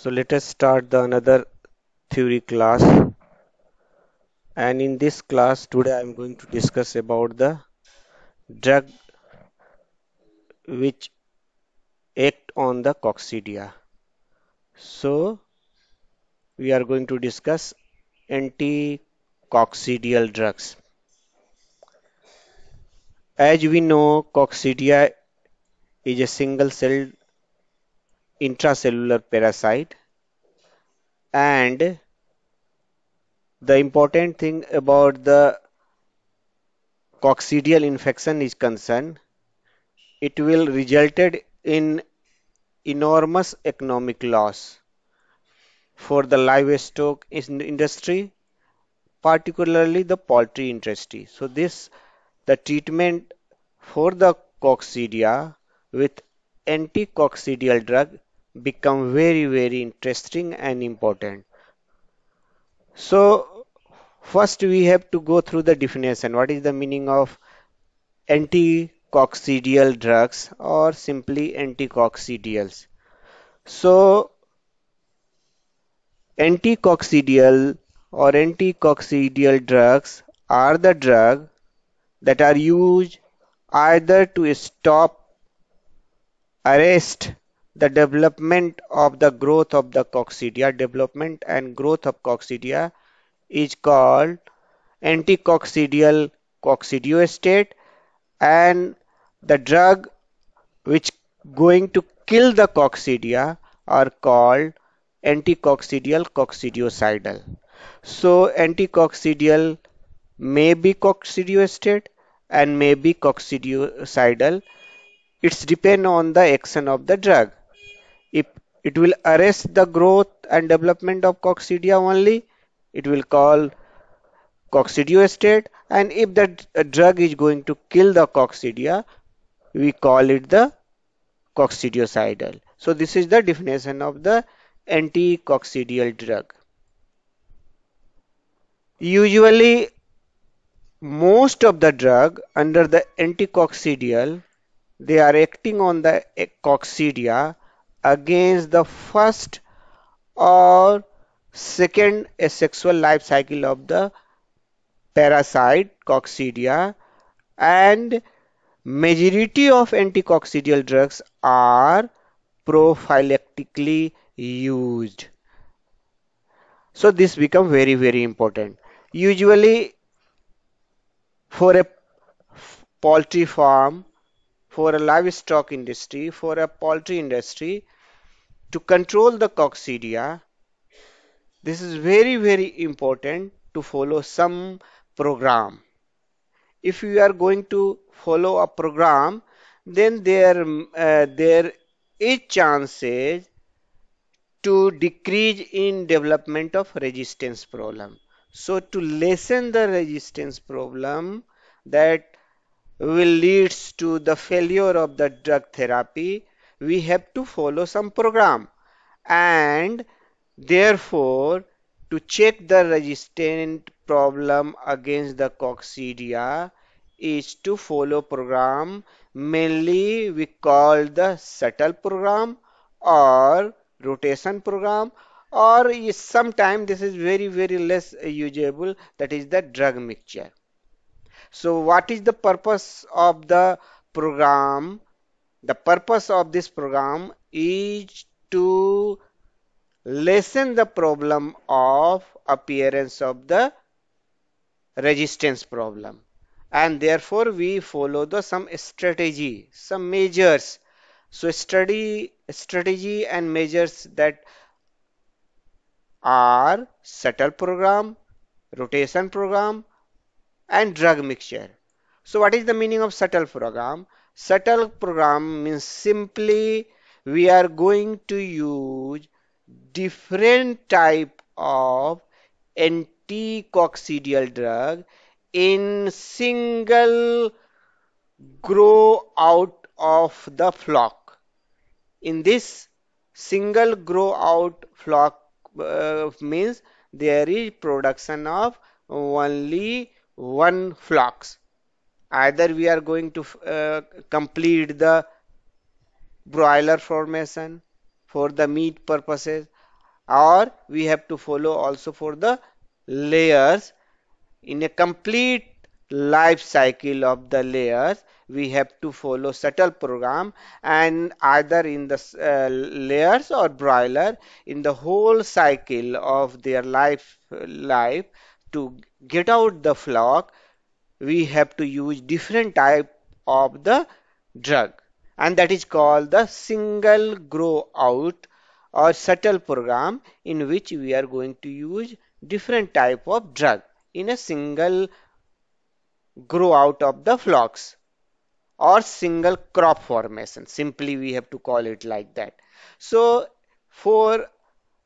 so let us start the another theory class and in this class today i am going to discuss about the drug which act on the coccidia so we are going to discuss anti coxidial drugs as we know coccidia is a single celled intracellular parasite and the important thing about the coccidial infection is concerned it will resulted in enormous economic loss for the livestock industry particularly the poultry industry so this the treatment for the coccidia with anticoccidial drug become very very interesting and important so first we have to go through the definition what is the meaning of anticoccidial drugs or simply anticoccidials so anticoccidial or anticoccidial drugs are the drug that are used either to stop arrest the development of the growth of the coccidia development and growth of coccidia is called anticoccidial coccidioestate and the drug which going to kill the coccidia are called anticoccidial coccidiocidal so anticoccidial may be coccidioestate and may be coccidiocidal it's depend on the action of the drug if it will arrest the growth and development of coccidia only, it will call coccidioestate and if that drug is going to kill the coccidia, we call it the coccidiocidal. So this is the definition of the anti drug. Usually most of the drug under the anticoccidial they are acting on the coccidia against the first or second asexual life cycle of the parasite coccidia and majority of anticoccidial drugs are prophylactically used so this become very very important usually for a poultry farm for a livestock industry for a poultry industry to control the coccidia this is very very important to follow some program if you are going to follow a program then there mm, uh, there is chances to decrease in development of resistance problem so to lessen the resistance problem that will leads to the failure of the drug therapy we have to follow some program and therefore to check the resistant problem against the coccidia is to follow program mainly we call the settle program or rotation program or sometimes this is very very less usable that is the drug mixture so what is the purpose of the program the purpose of this program is to lessen the problem of appearance of the resistance problem and therefore we follow the some strategy some measures so study strategy and measures that are subtle program rotation program and drug mixture so what is the meaning of subtle program Subtle program means simply we are going to use different type of anticoccidial drug in single grow out of the flock. In this single grow out flock uh, means there is production of only one flocks either we are going to uh, complete the broiler formation for the meat purposes or we have to follow also for the layers in a complete life cycle of the layers we have to follow subtle program and either in the uh, layers or broiler in the whole cycle of their life life to get out the flock we have to use different type of the drug and that is called the single grow out or subtle program in which we are going to use different type of drug in a single grow out of the flocks or single crop formation simply we have to call it like that so for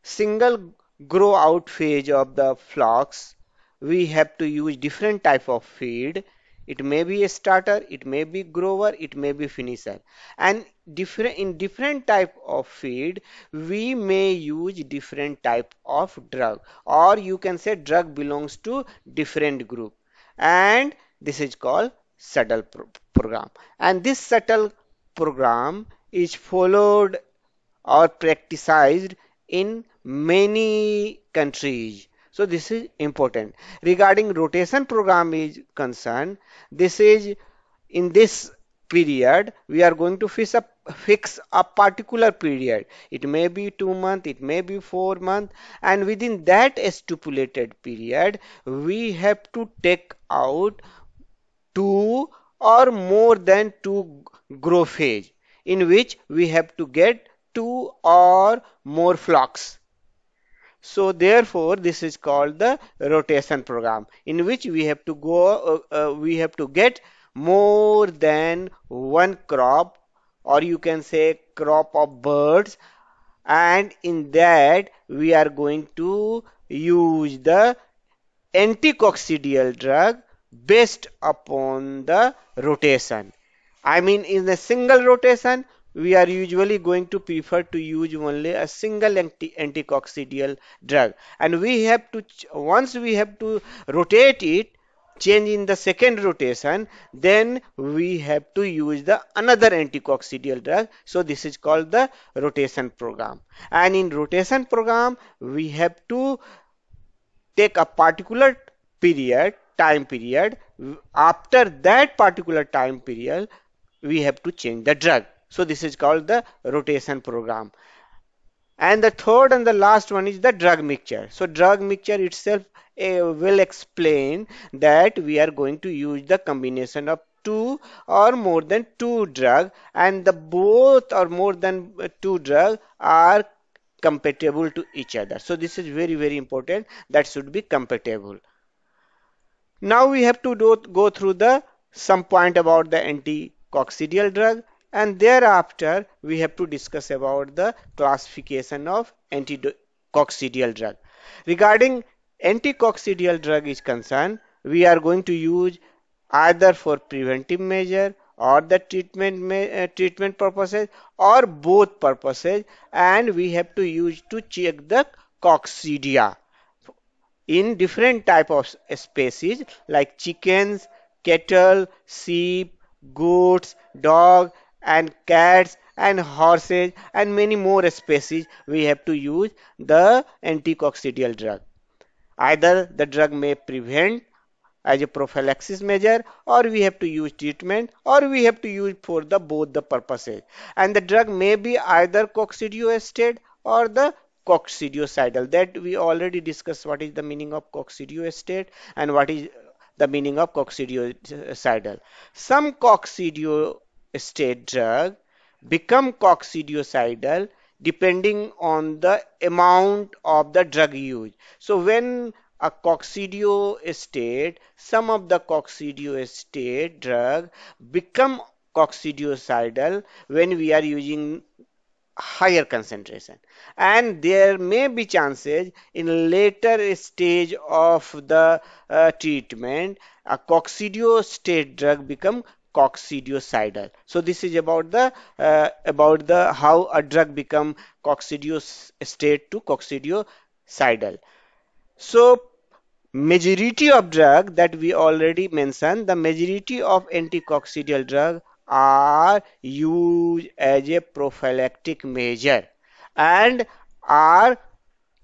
single grow out phase of the flocks we have to use different type of feed it may be a starter it may be grower it may be finisher and different in different type of feed we may use different type of drug or you can say drug belongs to different group and this is called subtle pro program and this subtle program is followed or practiced in many countries so this is important. Regarding rotation program is concerned, this is in this period we are going to fix a fix a particular period it may be two month it may be four month and within that stipulated period we have to take out two or more than two grow phase in which we have to get two or more flocks so therefore, this is called the rotation program in which we have to go, uh, uh, we have to get more than one crop or you can say crop of birds and in that we are going to use the anticoccidial drug based upon the rotation. I mean in a single rotation we are usually going to prefer to use only a single anti anticoccidial drug and we have to once we have to rotate it change in the second rotation then we have to use the another anticoccidial drug so this is called the rotation program and in rotation program we have to take a particular period time period after that particular time period we have to change the drug so this is called the rotation program. And the third and the last one is the drug mixture. So drug mixture itself uh, will explain that we are going to use the combination of two or more than two drug and the both or more than eh, two drug are compatible to each other. So this is very very important that should be compatible. Now we have to do, go through the some point about the anti drug and thereafter we have to discuss about the classification of anticoccidial drug. Regarding anticoccidial drug is concerned, we are going to use either for preventive measure or the treatment uh, treatment purposes or both purposes and we have to use to check the coccidia in different type of species like chickens cattle sheep goats dog and cats and horses and many more species we have to use the anticoccidial drug. Either the drug may prevent as a prophylaxis measure or we have to use treatment or we have to use for the both the purposes and the drug may be either coccidioacetate or the coccidiocidal that we already discussed what is the meaning of coccidioacetate and what is the meaning of coccidiocidal some coccidio state drug become coccidiocidal depending on the amount of the drug used. So when a coccidio state, some of the coccidio state drug become coccidiocidal when we are using higher concentration and there may be chances in later stage of the uh, treatment a coccidio state drug become coccidiocidal so this is about the uh, about the how a drug become coccidious state to coccidiocidal so majority of drug that we already mentioned the majority of anticoccidial drug are used as a prophylactic measure and are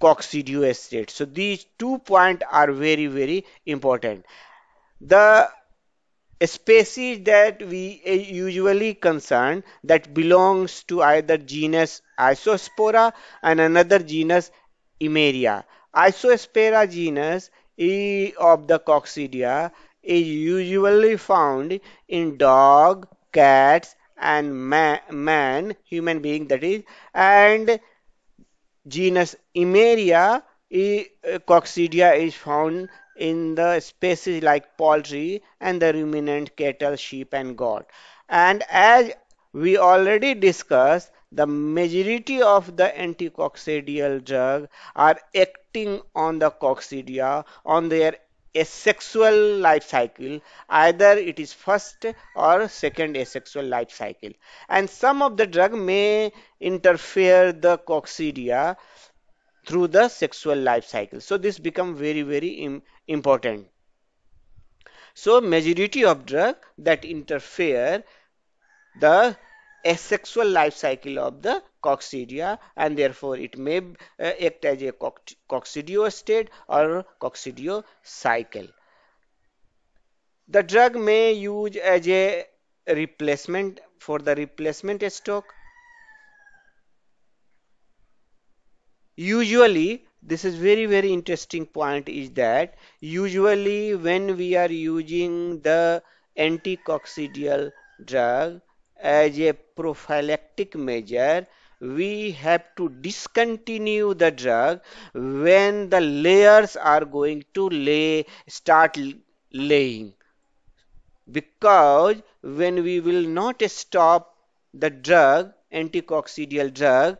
coccidious state so these two points are very very important the species that we eh, usually concern that belongs to either genus Isospora and another genus Imeria. Isospora genus E of the Coccidia is usually found in dog, cats and man, man human being that is and genus Imeria e, eh, Coccidia is found in the species like poultry and the ruminant cattle, sheep and goat. And as we already discussed, the majority of the anticoccidial drug are acting on the coccidia on their asexual life cycle either it is first or second asexual life cycle and some of the drug may interfere the coccidia through the sexual life cycle so this become very very important so majority of drug that interfere the asexual life cycle of the coccidia and therefore it may uh, act as a coccidio state or coccidio cycle the drug may use as a replacement for the replacement stock usually this is very very interesting point is that usually when we are using the anticoccidial drug as a prophylactic measure we have to discontinue the drug when the layers are going to lay start laying because when we will not stop the drug anticoccidial drug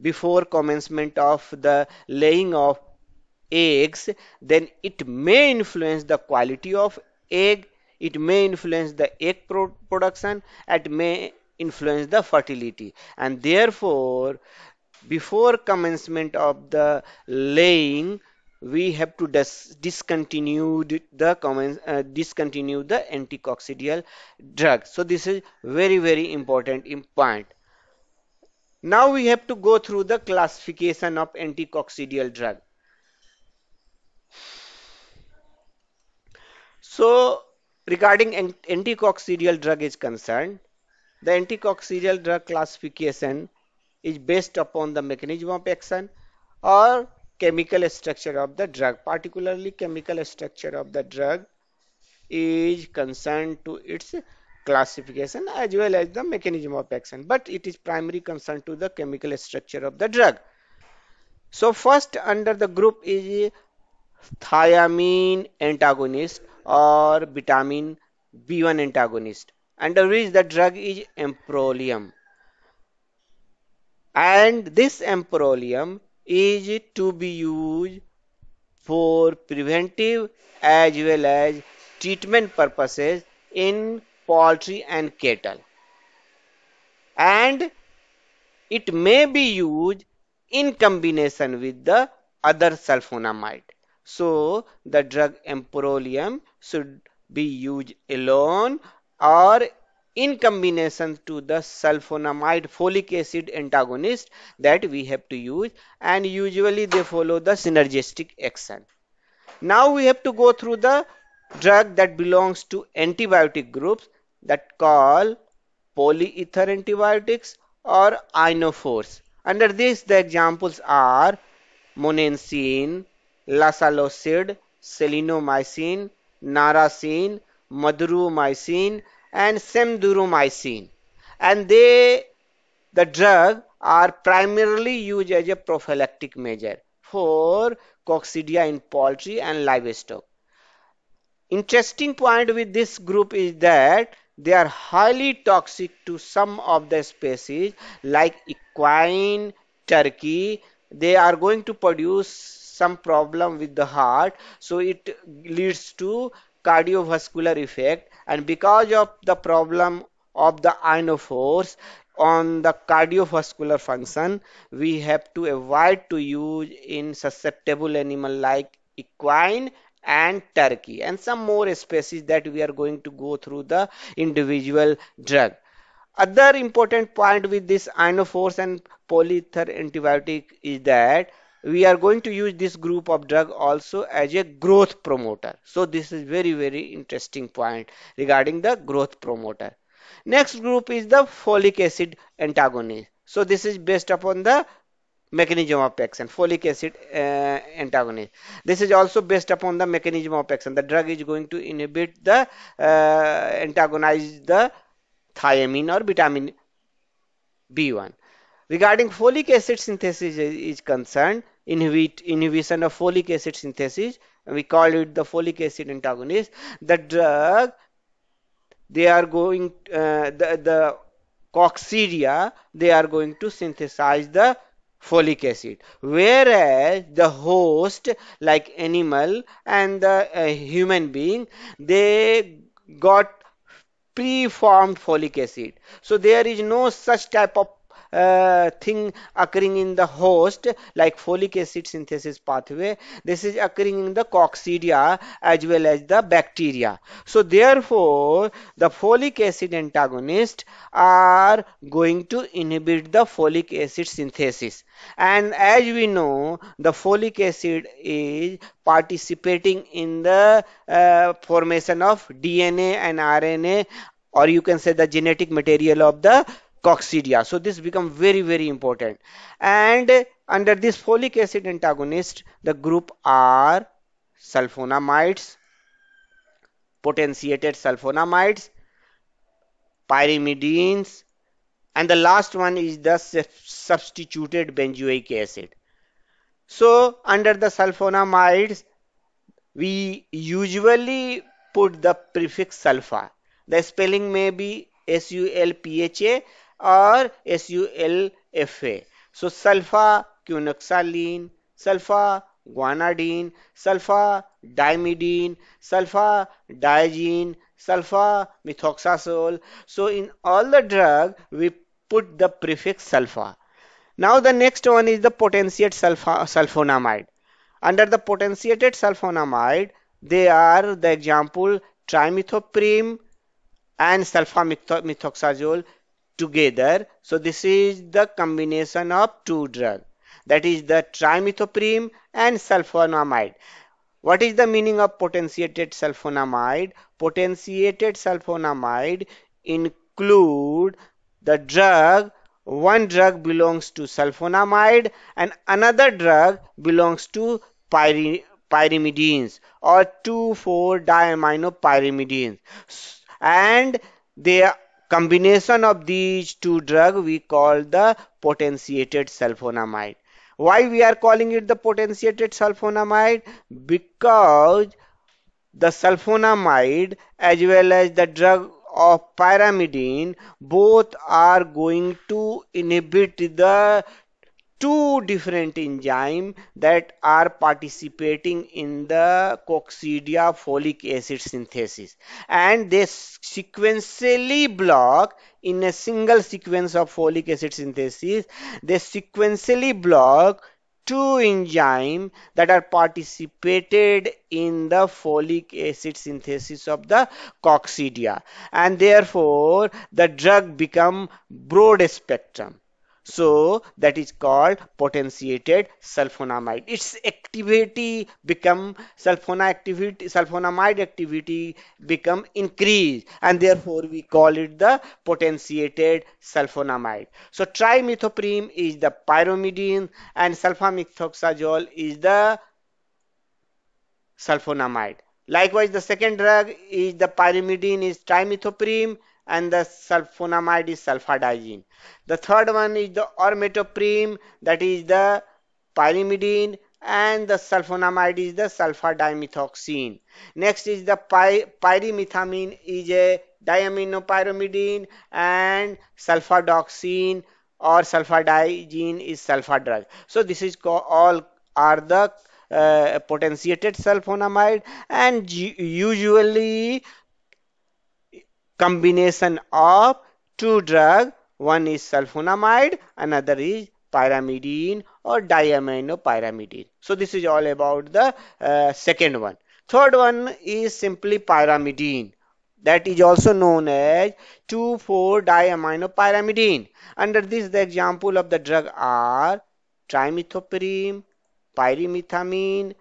before commencement of the laying of eggs then it may influence the quality of egg it may influence the egg pro production it may influence the fertility and therefore before commencement of the laying we have to dis discontinue the commence, uh, discontinue the anticoccidial drug so this is very very important point now we have to go through the classification of anticoccidial drug. So regarding anticoccidial drug is concerned, the anticoccidial drug classification is based upon the mechanism of action or chemical structure of the drug particularly chemical structure of the drug is concerned to its classification as well as the mechanism of action but it is primary concern to the chemical structure of the drug so first under the group is thiamine antagonist or vitamin b1 antagonist under which the drug is amprolium and this amprolium is to be used for preventive as well as treatment purposes in poultry and cattle and it may be used in combination with the other sulfonamide. So the drug emperolium should be used alone or in combination to the sulfonamide folic acid antagonist that we have to use and usually they follow the synergistic action. Now we have to go through the drug that belongs to antibiotic groups that call polyether antibiotics or inophores. Under this, the examples are monensin, lasalocid, selenomycin, naracin, maduromycin and semduromycin. And they, the drug are primarily used as a prophylactic measure for coccidia in poultry and livestock. Interesting point with this group is that they are highly toxic to some of the species like equine, turkey. They are going to produce some problem with the heart. So it leads to cardiovascular effect and because of the problem of the ionophores on the cardiovascular function we have to avoid to use in susceptible animal like equine and Turkey and some more species that we are going to go through the individual drug. Other important point with this ionophores and polyether antibiotic is that we are going to use this group of drug also as a growth promoter. So this is very very interesting point regarding the growth promoter. Next group is the folic acid antagonist. So this is based upon the mechanism of action folic acid uh, antagonist this is also based upon the mechanism of action the drug is going to inhibit the uh, antagonize the thiamine or vitamin b1 regarding folic acid synthesis is, concerned inhibit inhibition of folic acid synthesis we call it the folic acid antagonist the drug they are going uh, the the coxidia they are going to synthesize the folic acid whereas the host like animal and the uh, human being they got preformed folic acid so there is no such type of uh, thing occurring in the host like folic acid synthesis pathway this is occurring in the coccidia as well as the bacteria so therefore the folic acid antagonists are going to inhibit the folic acid synthesis and as we know the folic acid is participating in the uh, formation of DNA and RNA or you can say the genetic material of the coccidia so this become very very important and under this folic acid antagonist the group are sulfonamides potentiated sulfonamides pyrimidines and the last one is the substituted benzoic acid so under the sulfonamides we usually put the prefix sulfa the spelling may be S U L P H A or SULFA. So sulfacunoxaline, sulfaguanidine, sulfadimidine, sulfadiazine, sulfamethoxazole. So in all the drug we put the prefix sulfa. Now the next one is the potentiated sulfa sulfonamide. Under the potentiated sulfonamide they are the example trimethoprim and sulfamethoxazole together. So this is the combination of two drugs. That is the trimethoprim and sulfonamide. What is the meaning of potentiated sulfonamide? Potentiated sulfonamide include the drug one drug belongs to sulfonamide and another drug belongs to pyri pyrimidines or 2,4-diaminopyrimidines and they Combination of these two drugs we call the potentiated sulfonamide. Why we are calling it the potentiated sulfonamide? Because the sulfonamide as well as the drug of pyrimidine both are going to inhibit the two different enzyme that are participating in the coccidia folic acid synthesis and they sequentially block in a single sequence of folic acid synthesis they sequentially block two enzyme that are participated in the folic acid synthesis of the coccidia and therefore the drug become broad spectrum so that is called potentiated sulfonamide. Its activity become sulfona activity, sulfonamide activity become increased and therefore we call it the potentiated sulfonamide. So trimethoprim is the pyrimidine and sulfamethoxazole is the sulfonamide. Likewise, the second drug is the pyrimidine is trimethoprim and the sulfonamide is sulfadiazine. The third one is the ormetoprime that is the pyrimidine and the sulfonamide is the sulfadimethoxine. Next is the py pyrimethamine is a diaminopyrimidine and sulfadoxine or sulfadiazine is sulfur drug. So this is all are the uh, potentiated sulfonamide and usually combination of two drug one is sulfonamide another is pyrimidine or diaminopyrimidine so this is all about the uh, second one third one is simply pyrimidine that is also known as 2,4-diaminopyrimidine. Under this, the example of the drug are trimethoprim, pyrimethamine,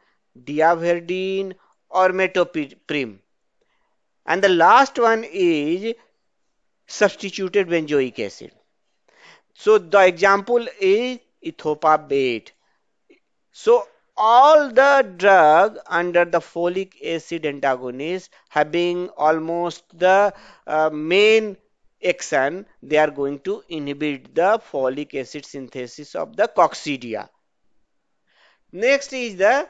diaverdine or metoprim. And the last one is substituted benzoic acid. So the example is ethopabate. So all the drug under the folic acid antagonist having almost the uh, main action they are going to inhibit the folic acid synthesis of the coccidia. Next is the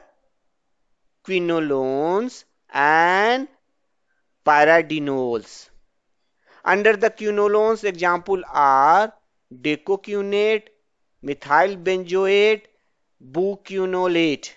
quinolones and pyridinols. Under the quinolones example are decocunate, methyl benzoate, bucunolate.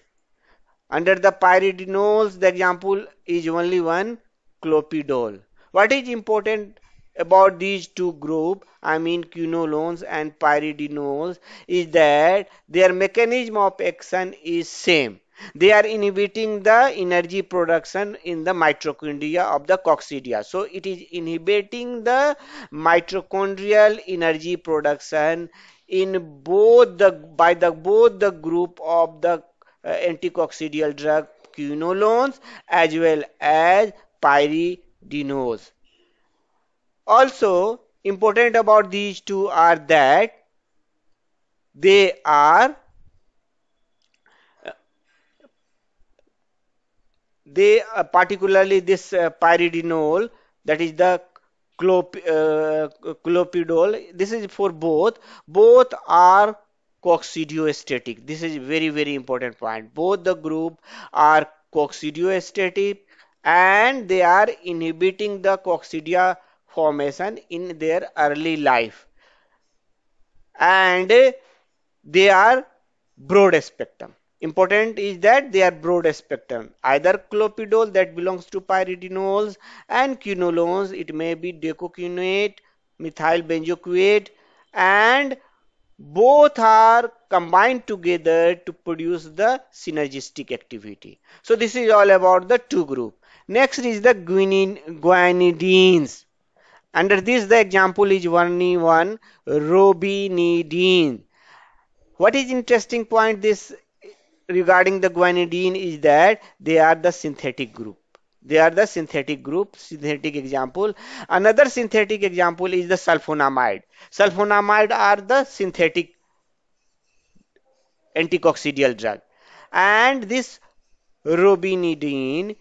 Under the pyridinols the example is only one clopidol. What is important about these two group I mean quinolones and pyridinols is that their mechanism of action is same they are inhibiting the energy production in the mitochondria of the coccidia. So it is inhibiting the mitochondrial energy production in both the by the both the group of the uh, anticoccidial drug quinolones as well as pyridinones. Also important about these two are that they are they uh, particularly this uh, pyridinol that is the clop, uh, clopidol this is for both both are coccidiostatic this is very very important point both the group are coccidiostatic and they are inhibiting the coccidia formation in their early life and they are broad spectrum Important is that they are broad spectrum. Either clopidol that belongs to pyridinols and quinolones, it may be decoquinate, methyl benzoate and both are combined together to produce the synergistic activity. So this is all about the two group. Next is the guanine, guanidines. Under this the example is one one robinidine. What is interesting point this regarding the guanidine is that they are the synthetic group they are the synthetic group synthetic example another synthetic example is the sulfonamide sulfonamide are the synthetic anticoccidial drug and this robinidine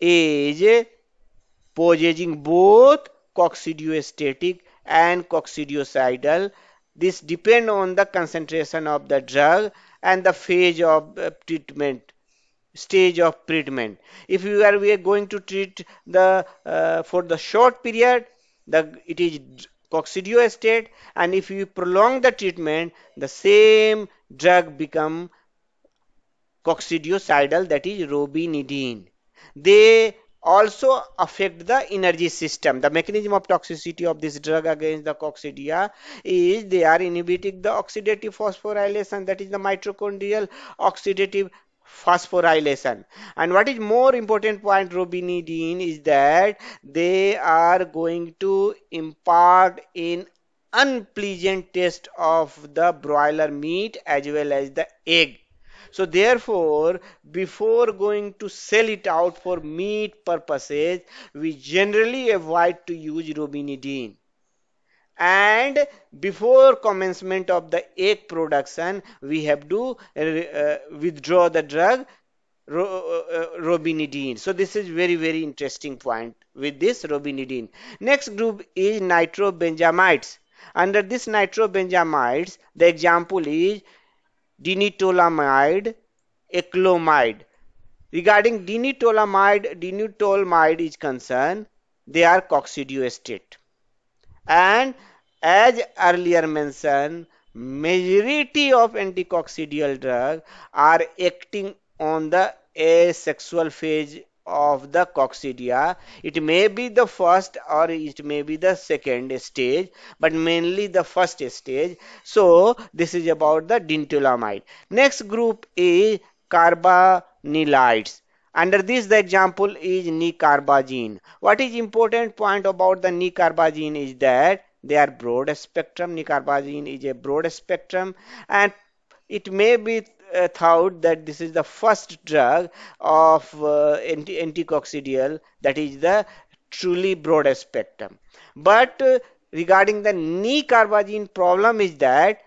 is possessing both coccidiostatic and coccidiocidal this depend on the concentration of the drug and the phase of uh, treatment stage of treatment if you are we are going to treat the uh, for the short period the it is coccidio state and if you prolong the treatment the same drug become coccidiocidal that is robinidine they also affect the energy system. The mechanism of toxicity of this drug against the coccidia is they are inhibiting the oxidative phosphorylation that is the mitochondrial oxidative phosphorylation and what is more important point robinidine is that they are going to impart in unpleasant taste of the broiler meat as well as the egg so therefore, before going to sell it out for meat purposes, we generally avoid to use robinidine and before commencement of the egg production we have to uh, uh withdraw the drug uh, uh, robinidine so this is very very interesting point with this robinidine next group is nitrobenzamides under this nitrobenzamides the example is dinitolamide, eclomide. Regarding dinitolamide, dinitolamide is concerned, they are coccidioacetate. And as earlier mentioned, majority of anticoccidial drug are acting on the asexual phase of the coccidia. It may be the first or it may be the second stage, but mainly the first stage. So this is about the dintulaamide. Next group is carbonylides. Under this, the example is nicarbazine. What is important point about the nicarbazine is that they are broad spectrum. Nicarbazine is a broad spectrum and it may be uh, thought that this is the first drug of uh, anti anticoccidial that is the truly broad spectrum. But uh, regarding the nicarbazine problem is that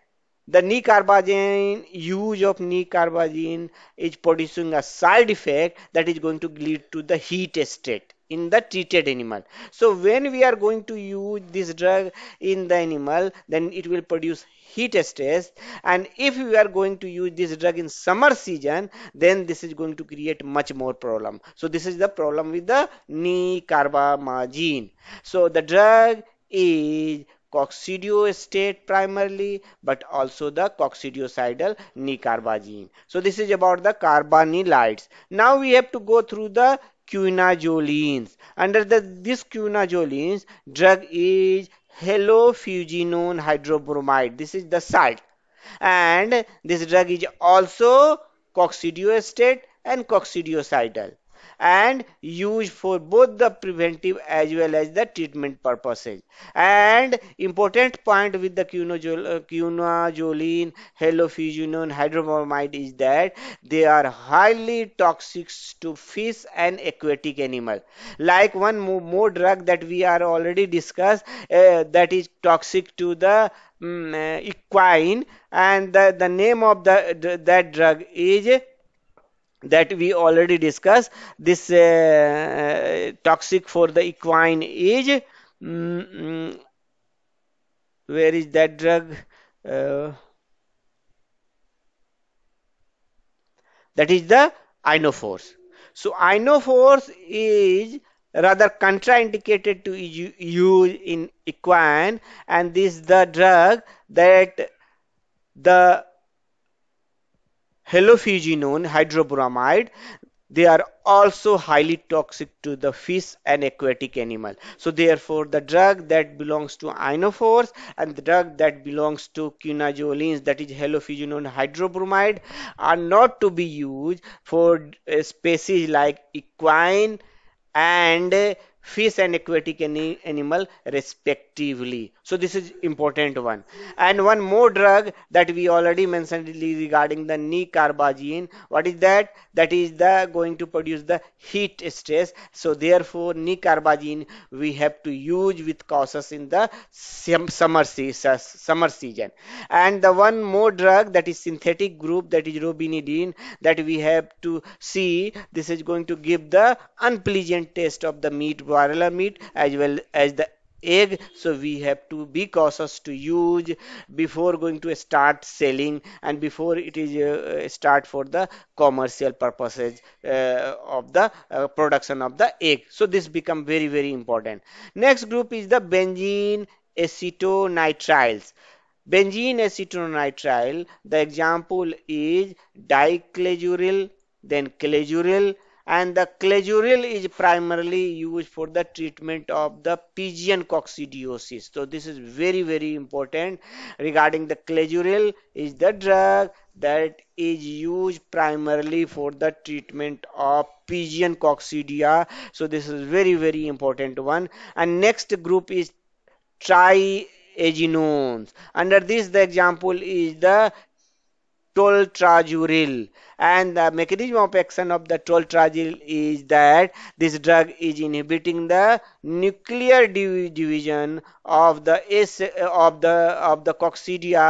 the nicarbazine use of nicarbazine is producing a side effect that is going to lead to the heat state in the treated animal so when we are going to use this drug in the animal then it will produce heat stress and if you are going to use this drug in summer season then this is going to create much more problem so this is the problem with the nicarbamazine so the drug is state primarily but also the coccidiocidal nicarbazine so this is about the carbonylides now we have to go through the quinazolines under the this quinazolines drug is halofuginone hydrobromide. This is the site. And this drug is also coccidioacetate and coccidiocidal and used for both the preventive as well as the treatment purposes and important point with the quinozoline uh, halofusinone hydrobromide is that they are highly toxic to fish and aquatic animal like one more, more drug that we are already discussed uh, that is toxic to the um, equine and the, the name of the, the that drug is that we already discussed this uh, uh toxic for the equine is mm, mm, where is that drug uh, that is the inophores so inophores is rather contraindicated to use in equine and this the drug that the halofuginone hydrobromide they are also highly toxic to the fish and aquatic animal so therefore the drug that belongs to ionophores and the drug that belongs to quinazolines that is halofuginone hydrobromide are not to be used for species like equine and fish and aquatic any, animal respectively so this is important one and one more drug that we already mentioned regarding the nicarbazine what is that that is the going to produce the heat stress so therefore nicarbazine we have to use with causes in the summer season summer season and the one more drug that is synthetic group that is robinidine that we have to see this is going to give the unpleasant taste of the meat varroa meat as well as the egg so we have to be cautious to use before going to start selling and before it is uh, uh, start for the commercial purposes uh, of the uh, production of the egg so this become very very important next group is the benzene acetonitriles. benzene acetonitrile. the example is diclesuryl then clasuryl and the clazuril is primarily used for the treatment of the Pigeon coccidiosis. So this is very very important regarding the clazuril, is the drug that is used primarily for the treatment of Pigeon coccidia. So this is very very important one and next group is triagenones Under this the example is the toltrazuril and the mechanism of action of the toltrazuril is that this drug is inhibiting the nuclear division of the of the of the coccidia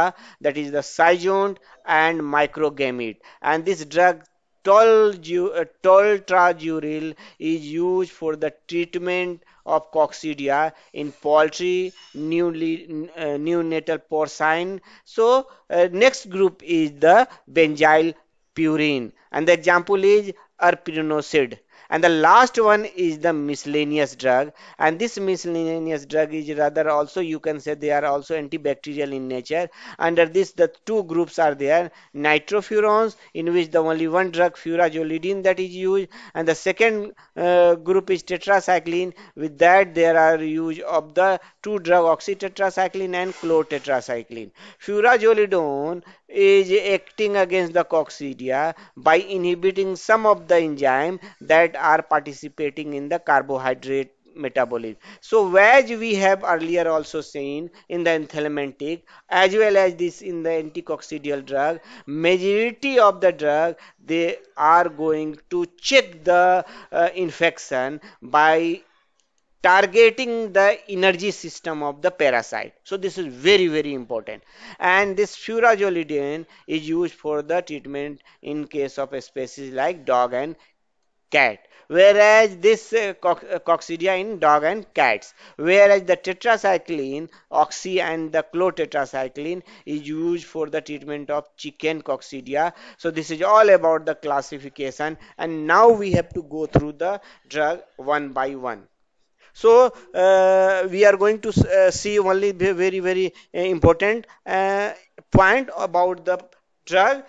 that is the cyzont and microgamete and this drug toltrazuril is used for the treatment of coccidia in poultry, newly, uh, neonatal porcine. So uh, next group is the benzyl purine and the example is arpinocid and the last one is the miscellaneous drug and this miscellaneous drug is rather also you can say they are also antibacterial in nature under this the two groups are there nitrofurans in which the only one drug furazolidine that is used and the second uh, group is tetracycline with that there are use of the two drug oxytetracycline and chlorotetracycline. furazolidone is acting against the coccidia by inhibiting some of the enzyme that are participating in the carbohydrate metabolism. So as we have earlier also seen in the enthelmintic as well as this in the anticoccidial drug, majority of the drug they are going to check the uh, infection by targeting the energy system of the parasite. So this is very very important and this furajolidine is used for the treatment in case of species like dog and cat whereas this uh, uh, coccidia in dog and cats whereas the tetracycline oxy and the clotetracycline is used for the treatment of chicken coccidia so this is all about the classification and now we have to go through the drug one by one so uh, we are going to uh, see only very very uh, important point about the drug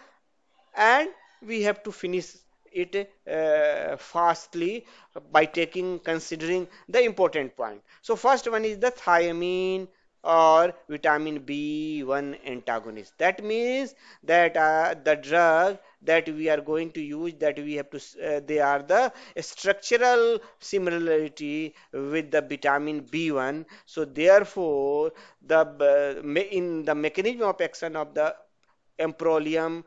and we have to finish it uh, fastly by taking considering the important point so first one is the thiamine or vitamin B1 antagonist. That means that uh, the drug that we are going to use that we have to uh, they are the structural similarity with the vitamin B1. So therefore the uh, in the mechanism of action of the Amprolium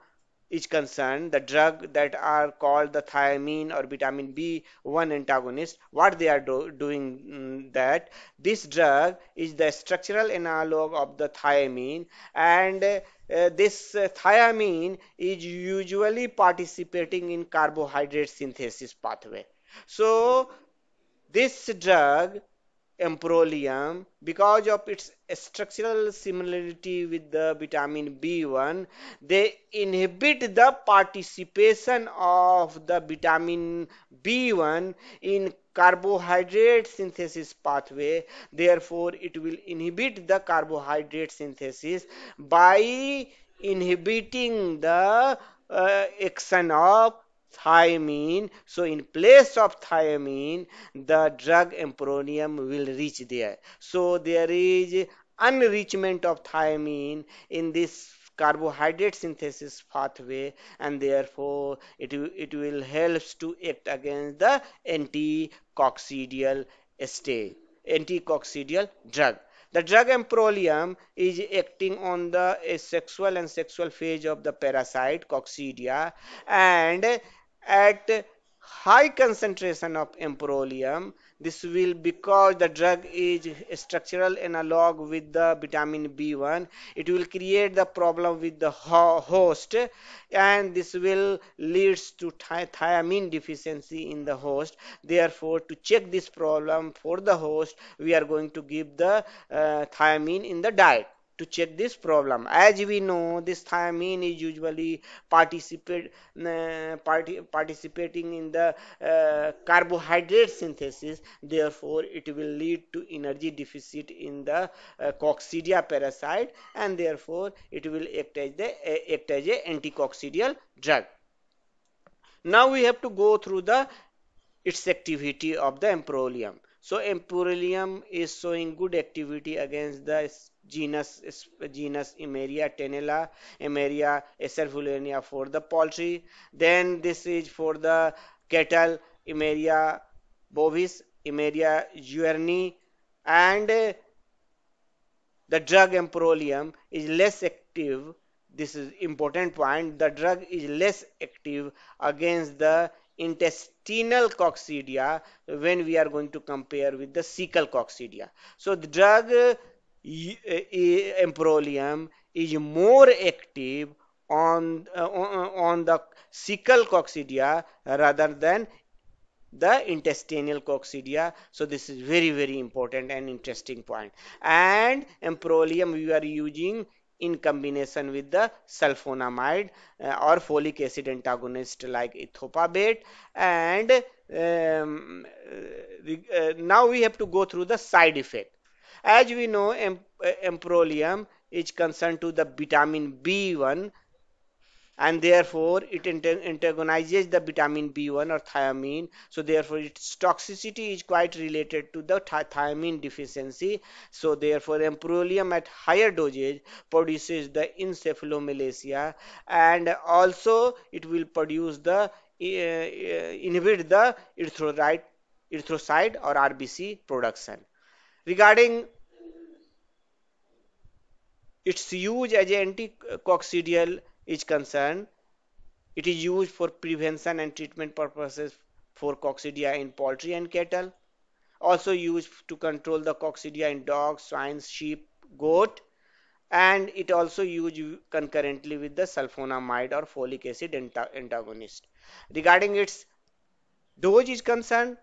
is concerned, the drug that are called the thiamine or vitamin B1 antagonist, what they are do doing mm, that, this drug is the structural analog of the thiamine and uh, this uh, thiamine is usually participating in carbohydrate synthesis pathway. So this drug Amprolium because of its structural similarity with the vitamin B1 they inhibit the participation of the vitamin B1 in carbohydrate synthesis pathway therefore it will inhibit the carbohydrate synthesis by inhibiting the uh, action of thiamine. So in place of thiamine, the drug empronium will reach there. So there is unreachment of thiamine in this carbohydrate synthesis pathway and therefore it, it will help to act against the anticoccidial anti anticoccidial drug. The drug emprolium is acting on the asexual and sexual phase of the parasite coccidia and at high concentration of amperolium. This will because the drug is structural analog with the vitamin B1. It will create the problem with the host and this will leads to thiamine deficiency in the host. Therefore, to check this problem for the host, we are going to give the uh, thiamine in the diet to check this problem. As we know, this thiamine is usually participate, uh, participating in the uh, carbohydrate synthesis. Therefore, it will lead to energy deficit in the uh, coccidia parasite and therefore it will act as, the, uh, act as a anticoccidial drug. Now we have to go through the its activity of the embryoleum. So Empyrillium is showing good activity against the genus genus Emeria tenella, Emeria acervulania for the poultry. Then this is for the cattle Emeria bovis, Emeria juerni, and uh, the drug Empyrillium is less active. This is important point. The drug is less active against the intestinal coccidia when we are going to compare with the cecal coccidia. So the drug uh, uh Emprolium is more active on uh, uh, on the cecal coccidia rather than the intestinal coccidia so this is very very important and interesting point and Emprolium we are using in combination with the sulfonamide uh, or folic acid antagonist like ethopabate and um, uh, uh, now we have to go through the side effect as we know em, emprolium is concerned to the vitamin b1 and therefore it antagonizes the vitamin B1 or thiamine. So therefore its toxicity is quite related to the thiamine deficiency. So therefore amprolium at higher dosage produces the encephalomalacia and also it will produce the uh, inhibit the erythrocyte, erythrocyte or RBC production. Regarding its use as anticoccidial is concerned, it is used for prevention and treatment purposes for coccidia in poultry and cattle. Also used to control the coccidia in dogs, swine, sheep, goat. And it also used concurrently with the sulfonamide or folic acid antagonist. Regarding its dose is concerned,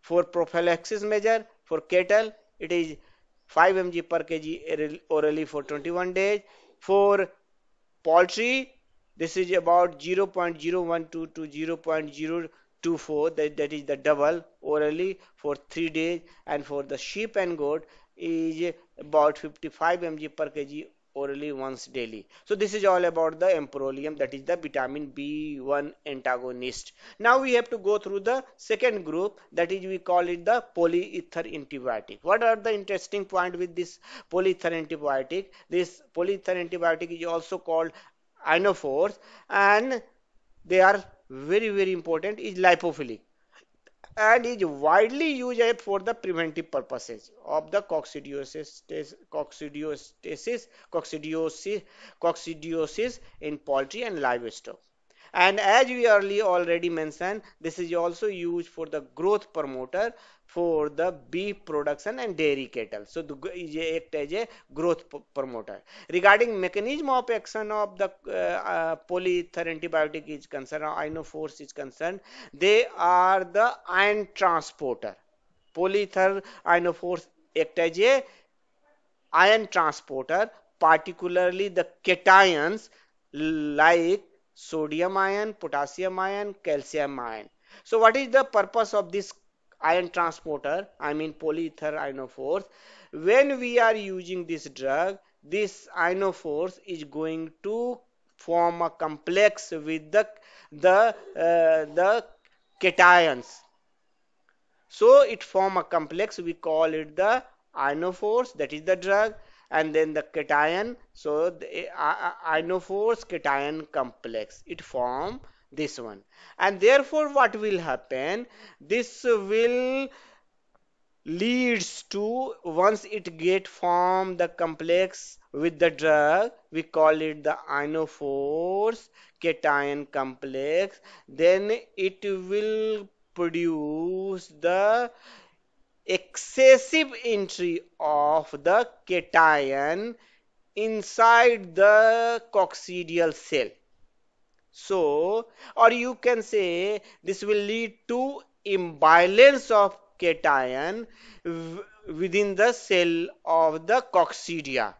for prophylaxis measure for cattle, it is 5 mg per kg orally for 21 days. For poultry this is about 0.012 to 0.024 that, that is the double orally for three days and for the sheep and goat is about 55 mg per kg orally once daily. So this is all about the amperolium that is the vitamin B1 antagonist. Now we have to go through the second group that is we call it the polyether antibiotic. What are the interesting point with this polyether antibiotic? This polyether antibiotic is also called ionophores and they are very very important is lipophilic and is widely used for the preventive purposes of the coccidiosis, coccidiosis, coccidiosis, coccidiosis in poultry and livestock. And as we earlier already mentioned, this is also used for the growth promoter for the beef production and dairy cattle. So ये act as a growth promoter. Regarding mechanism of action of the uh, uh, polyether antibiotic is concerned, ionophores is concerned, they are the ion transporter. Polyether ionophores act as a ion transporter, particularly the cations like sodium ion, potassium ion, calcium ion. So what is the purpose of this ion transporter, I mean polyether ionophores. When we are using this drug, this ionophores is going to form a complex with the the uh, the cations so it form a complex we call it the ionophores that is the drug and then the cation so the uh, uh, ionophores cation complex it form this one and therefore what will happen this will leads to once it get form the complex with the drug we call it the ionophore cation complex then it will produce the excessive entry of the cation inside the coccidial cell so, or you can say this will lead to imbalance of cation within the cell of the coccidia.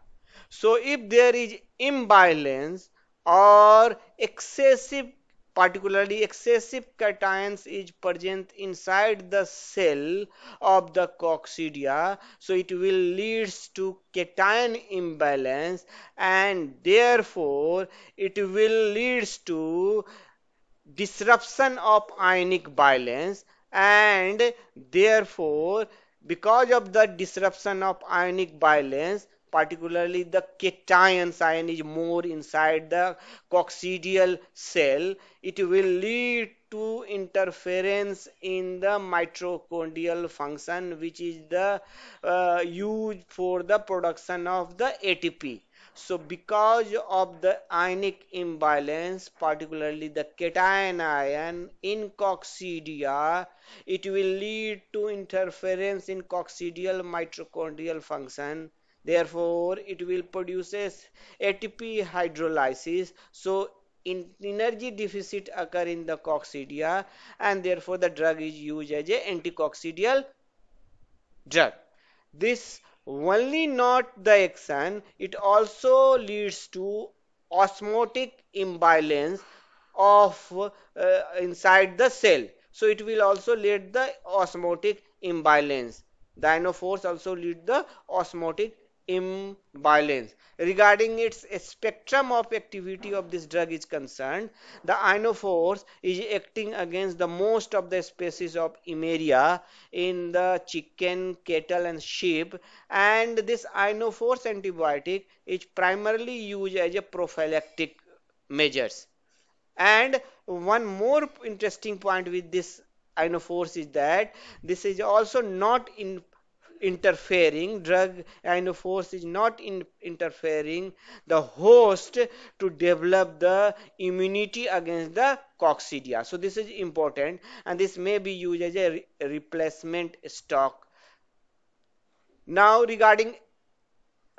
So, if there is imbalance or excessive particularly excessive cations is present inside the cell of the coccidia so it will leads to cation imbalance and therefore it will leads to disruption of ionic balance and therefore because of the disruption of ionic balance particularly the cation ion is more inside the coccidial cell, it will lead to interference in the mitochondrial function which is the uh, used for the production of the ATP. So because of the ionic imbalance, particularly the cation ion in coccidia, it will lead to interference in coccidial mitochondrial function Therefore, it will produce ATP hydrolysis. So, in energy deficit occur in the coccidia and therefore the drug is used as a anticoccidial drug. This only not the action, it also leads to osmotic imbalance of uh, inside the cell. So it will also lead the osmotic imbalance. Dynophores also lead the osmotic imbalance. Regarding its spectrum of activity of this drug is concerned, the ionophores is acting against the most of the species of Imeria in the chicken, cattle and sheep and this ionophores antibiotic is primarily used as a prophylactic measures. And one more interesting point with this ionophores is that this is also not in interfering drug and force is not in interfering the host to develop the immunity against the coccidia so this is important and this may be used as a re replacement stock now regarding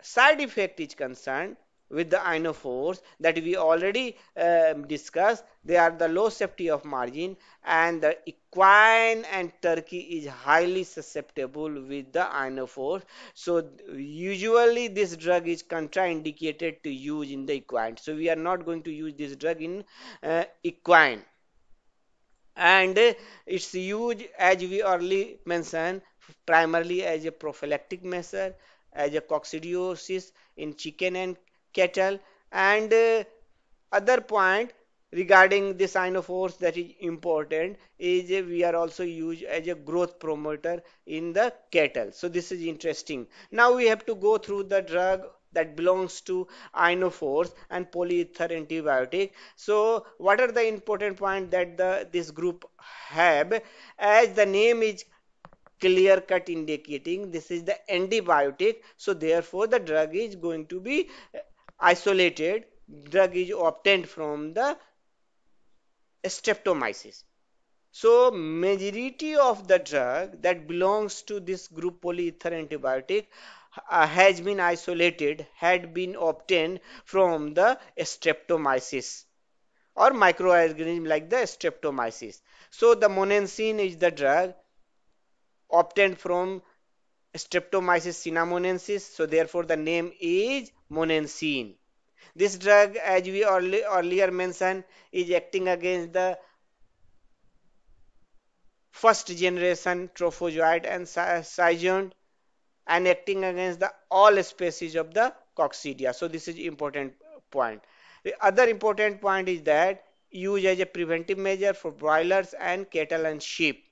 side effect is concerned with the ionophores that we already uh, discussed. They are the low safety of margin and the equine and turkey is highly susceptible with the ionophores. So usually this drug is contraindicated to use in the equine. So we are not going to use this drug in uh, equine and uh, its use as we early mentioned primarily as a prophylactic measure as a coccidiosis in chicken and kettle and uh, other point regarding the ionophores that is important is uh, we are also used as a growth promoter in the cattle so this is interesting now we have to go through the drug that belongs to ionophores and polyether antibiotic so what are the important points that the this group have as the name is clear cut indicating this is the antibiotic so therefore the drug is going to be isolated drug is obtained from the streptomyces. So majority of the drug that belongs to this group polyether antibiotic uh, has been isolated, had been obtained from the streptomyces or microorganism like the streptomyces. So the monensin is the drug obtained from Streptomyces cinnamomensis. So therefore the name is monensin. This drug as we earlier mentioned is acting against the first generation trophozoite and scion and acting against the all species of the coccidia. So this is important point. The other important point is that used as a preventive measure for broilers and cattle and sheep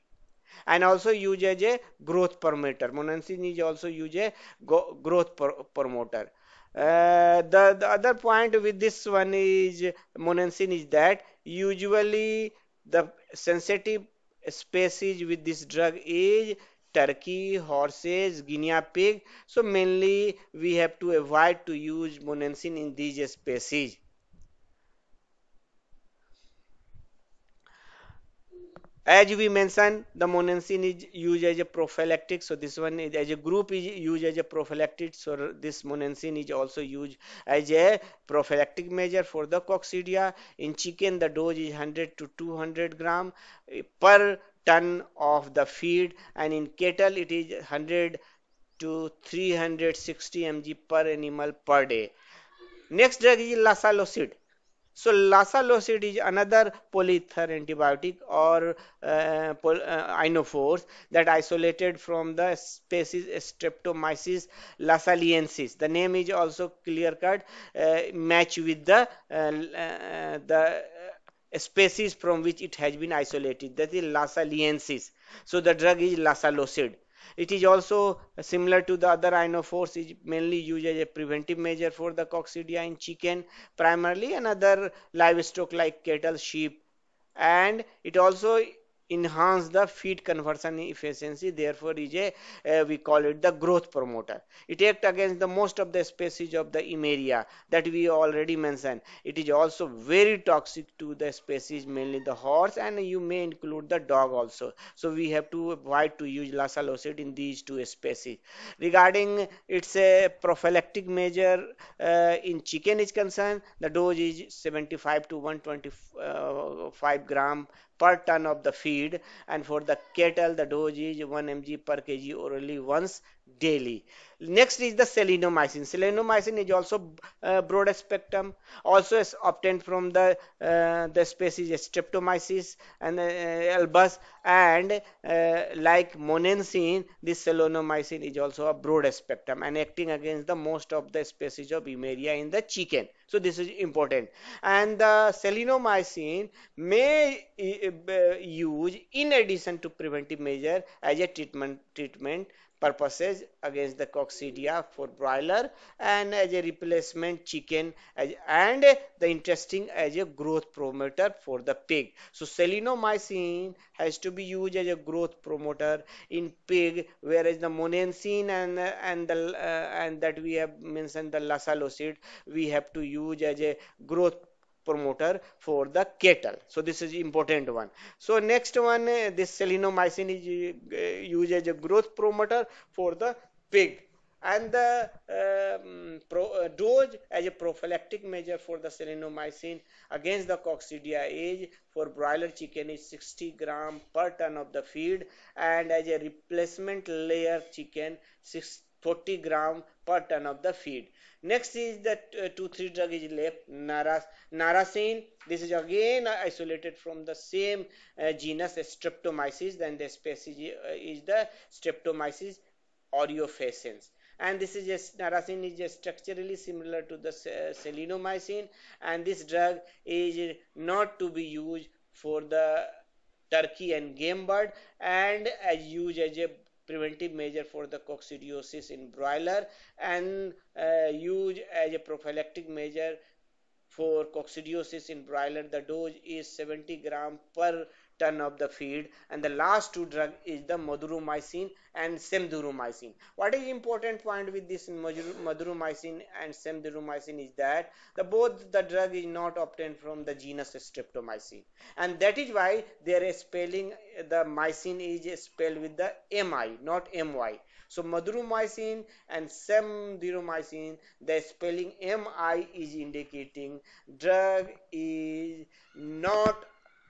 and also use as a growth promoter. Monensin is also use as a growth promoter. Uh, the, the other point with this one is monensin is that usually the sensitive species with this drug is turkey, horses, guinea pig. So mainly we have to avoid to use monensin in these species. as we mentioned the monensin is used as a prophylactic so this one is as a group is used as a prophylactic so this monensin is also used as a prophylactic measure for the coccidia in chicken the dose is 100 to 200 gram eh, per ton of the feed and in cattle it is 100 to 360 mg per animal per day next drug is lasalocid so lasalocid is another polyether antibiotic or uh, uh, inophores that isolated from the species Streptomyces lasaliensis. The name is also clear cut uh, match with the uh, uh, the species from which it has been isolated that is lasaliensis. So the drug is lasalocid it is also similar to the other inophores. is mainly used as a preventive measure for the coccidia in chicken primarily and other livestock like cattle, sheep and it also enhance the feed conversion efficiency therefore is a uh, we call it the growth promoter it acts against the most of the species of the imeria that we already mentioned it is also very toxic to the species mainly the horse and you may include the dog also so we have to avoid to use lasalocet in these two species regarding its a uh, prophylactic measure uh, in chicken is concerned the dose is 75 to 125 uh, gram per ton of the feed and for the cattle the dosage 1 mg per kg orally once daily. Next is the selenomycin. Selenomycin is also uh, broad spectrum, also is obtained from the uh, the species Streptomyces and uh, albus, and uh, like monensin, this selenomycin is also a broad spectrum and acting against the most of the species of Emeria in the chicken. So this is important, and the selenomycin may uh, uh, use in addition to preventive measure as a treatment treatment purposes against the coccidia for broiler and as a replacement chicken and the interesting as a growth promoter for the pig. So selenomycin has to be used as a growth promoter in pig whereas the monensin and and the uh, and that we have mentioned the lasalocid we have to use as a growth promoter for the cattle so this is important one so next one uh, this selenomycin is uh, used as a growth promoter for the pig and the um, pro, uh, dose as a prophylactic measure for the selenomycin against the coccidia is for broiler chicken is 60 gram per ton of the feed and as a replacement layer chicken 40 30 gram per ton of the feed Next is the uh, 2 uh, drug is left naras, This is again uh, isolated from the same uh, genus streptomyces. Then the species uh, is the streptomyces oreofacens. And this is just naracin is just structurally similar to the uh, selenomycin. And this drug is not to be used for the turkey and game bird and as used as a preventive measure for the coccidiosis in broiler and uh, used as a prophylactic measure for coccidiosis in broiler the dose is 70 gram per of the feed and the last two drug is the madurumycin and semdurumycin what is important point with this madurumycin and semdurumycin is that the both the drug is not obtained from the genus streptomycin and that is why their spelling the mycin is spelled with the mi not my so madurumycin and semdiromycin, the spelling MI is indicating drug is not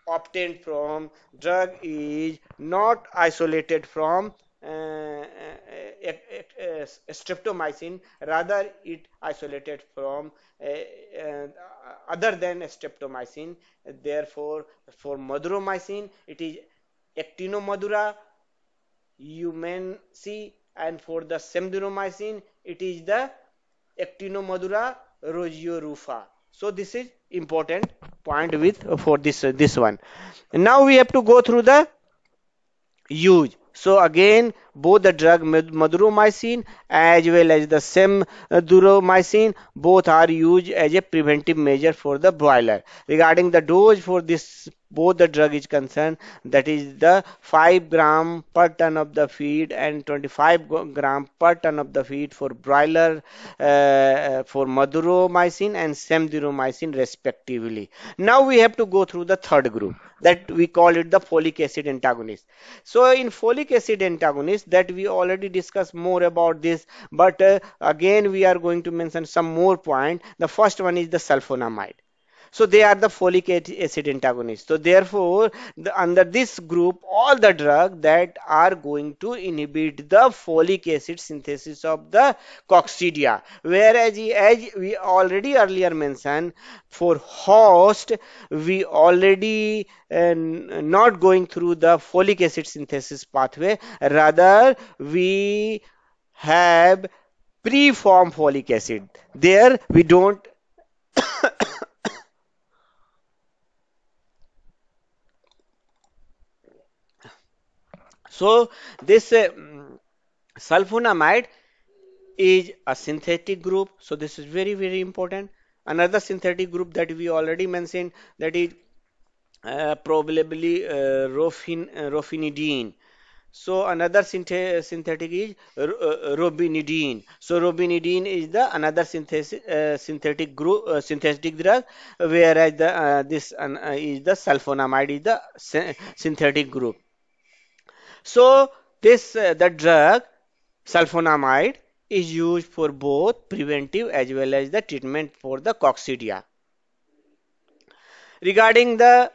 obtained from drug is not isolated from uh, uh, uh streptomycin rather it isolated from uh, other than streptomycin therefore for maduromycin it is actinomodura humancy and for the semduramycin it is the Actinomadura roseorufa so this is important point with for this uh, this one now we have to go through the use so again both the drug maduromycin as well as the semduromycin both are used as a preventive measure for the boiler regarding the dose for this both the drug is concerned that is the 5 gram per ton of the feed and 25 gram per ton of the feed for broiler uh, uh, for maduromycin and semdiromycin respectively now we have to go through the third group that we call it the folic acid antagonist so in folic acid antagonist that we already discussed more about this but uh, again we are going to mention some more point the first one is the sulfonamide so they are the folic acid antagonists. So therefore, the, under this group, all the drug that are going to inhibit the folic acid synthesis of the coccidia. Whereas, as we already earlier mentioned, for host, we already uh, not going through the folic acid synthesis pathway. Rather, we have preform folic acid. There, we don't So this uh, mm, sulfonamide is a synthetic group. So this is very, very important. Another synthetic group that we already mentioned that is uh, probably uh, rofin, uh, rofinidine. So another synthetic is uh, uh, robinidine. So robinidine is the another synthetic uh, group synthetic drug, whereas the, this is the sulfonamide is the synthetic group. So this uh, the drug sulfonamide is used for both preventive as well as the treatment for the coccidia. Regarding the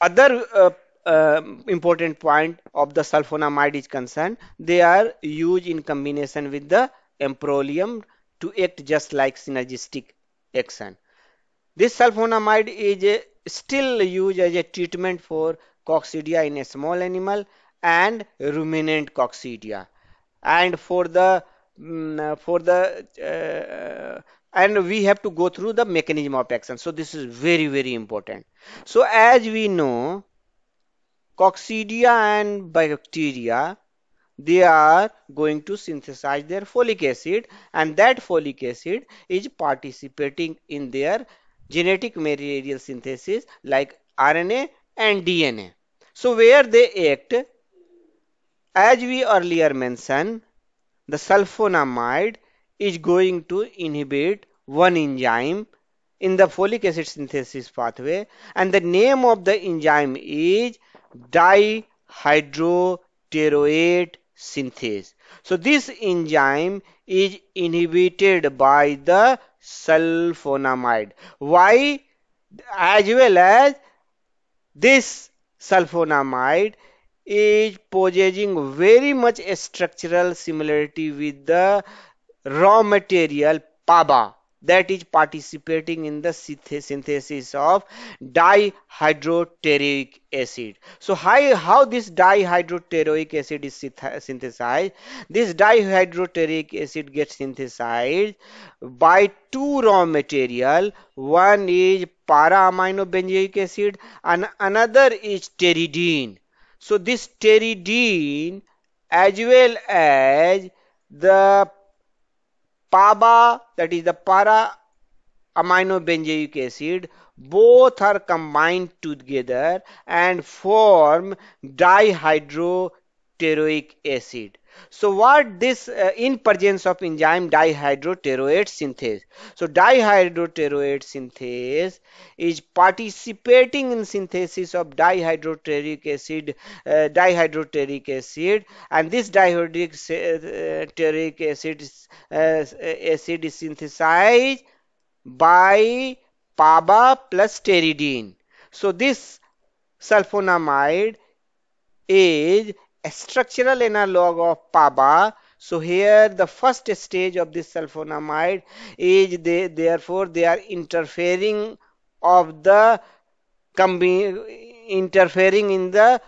other uh, uh, important point of the sulfonamide is concerned, they are used in combination with the amprolium to act just like synergistic action. This sulfonamide is a, uh, still used as a treatment for coccidia in a small animal and ruminant coccidia and for the mm, uh, for the uh, and we have to go through the mechanism of action so this is very very important so as we know coccidia and bacteria they are going to synthesize their folic acid and that folic acid is participating in their genetic material synthesis like RNA and DNA so where they act, as we earlier mentioned, the sulfonamide is going to inhibit one enzyme in the folic acid synthesis pathway and the name of the enzyme is dihydroteroate synthase. So this enzyme is inhibited by the sulfonamide. Why? As well as this sulfonamide is possessing very much structural similarity with the raw material PABA that is participating in the synthesis of dihydroteric acid. So how, how this dihydroteric acid is synthesized? This dihydroteric acid gets synthesized by two raw material. One is para-aminobenzoic acid and another is pteridine. So this pteridine as well as the PABA, that is the para amino benzoic acid, both are combined together and form dihydroteroic acid. So what this uh, in presence of enzyme dihydroteroate synthase. So dihydroteroate synthase is participating in synthesis of dihydroteric acid, uh, dihydroteric acid and this dihydroteric uh, acid, uh, acid is synthesized by PABA plus pteridine. So this sulfonamide is structural analog of PABA. So here the first stage of this sulfonamide is they therefore they are interfering of the interfering in the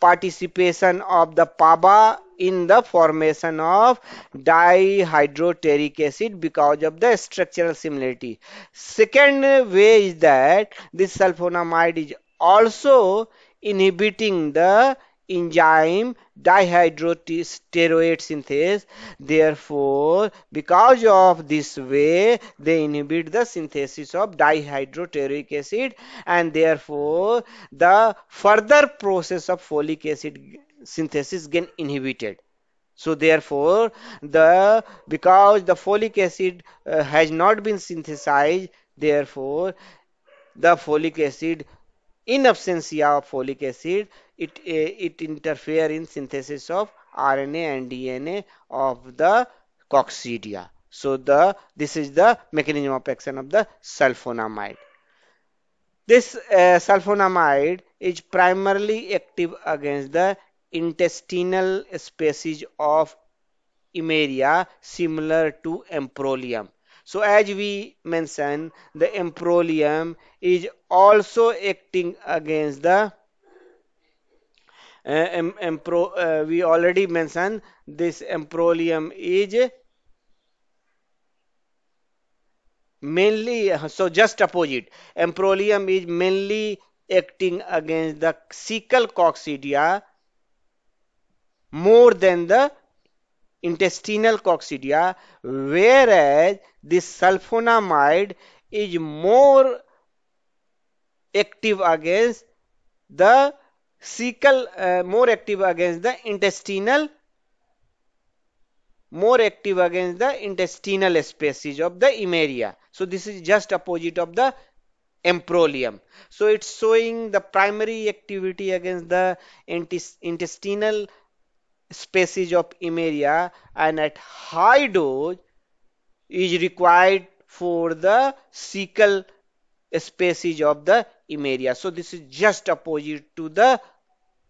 participation of the PABA in the formation of dihydroteric acid because of the structural similarity. Second way is that this sulfonamide is also inhibiting the enzyme dihydrosteroid synthase therefore because of this way they inhibit the synthesis of dihydroteric acid and therefore the further process of folic acid synthesis get inhibited so therefore the because the folic acid uh, has not been synthesized therefore the folic acid in absence of folic acid it, eh, it interfere in synthesis of RNA and DNA of the coccidia. So the this is the mechanism of action of the sulfonamide. This uh, sulfonamide is primarily active against the intestinal species of Imeria similar to Emprolium. So as we mentioned the Emprolium is also acting against the um, we already mentioned this emprolium is mainly so just opposite emprolium is mainly acting against the cecal coccidia more than the intestinal coccidia whereas this sulfonamide is more active against the Cecal uh, more active against the intestinal more active against the intestinal species of the *Emeria*. So this is just opposite of the embryoleum. So it's showing the primary activity against the intestinal species of *Emeria*, and at high dose is required for the cecal species of the Imeria. So this is just opposite to the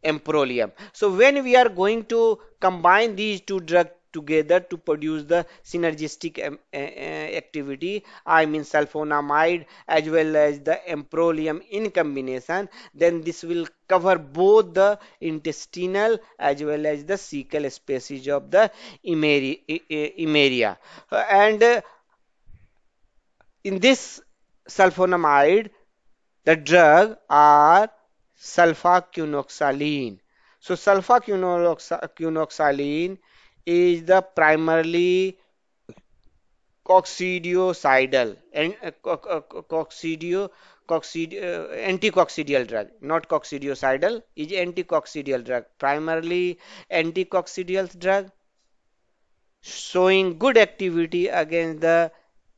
Emprolium. So when we are going to combine these two drugs together to produce the synergistic um, uh, uh, activity I mean sulfonamide as well as the emprolium in combination then this will cover both the intestinal as well as the cecal species of the imeria, and uh, in this sulfonamide, the drug, are sulfaquinoxaline So sulfaquinoxaline is the primarily coccidiocidal and uh, co co coccidio uh, anticoccidial drug not coccidiocidal is anticoccidial drug primarily anticoccidial drug showing good activity against the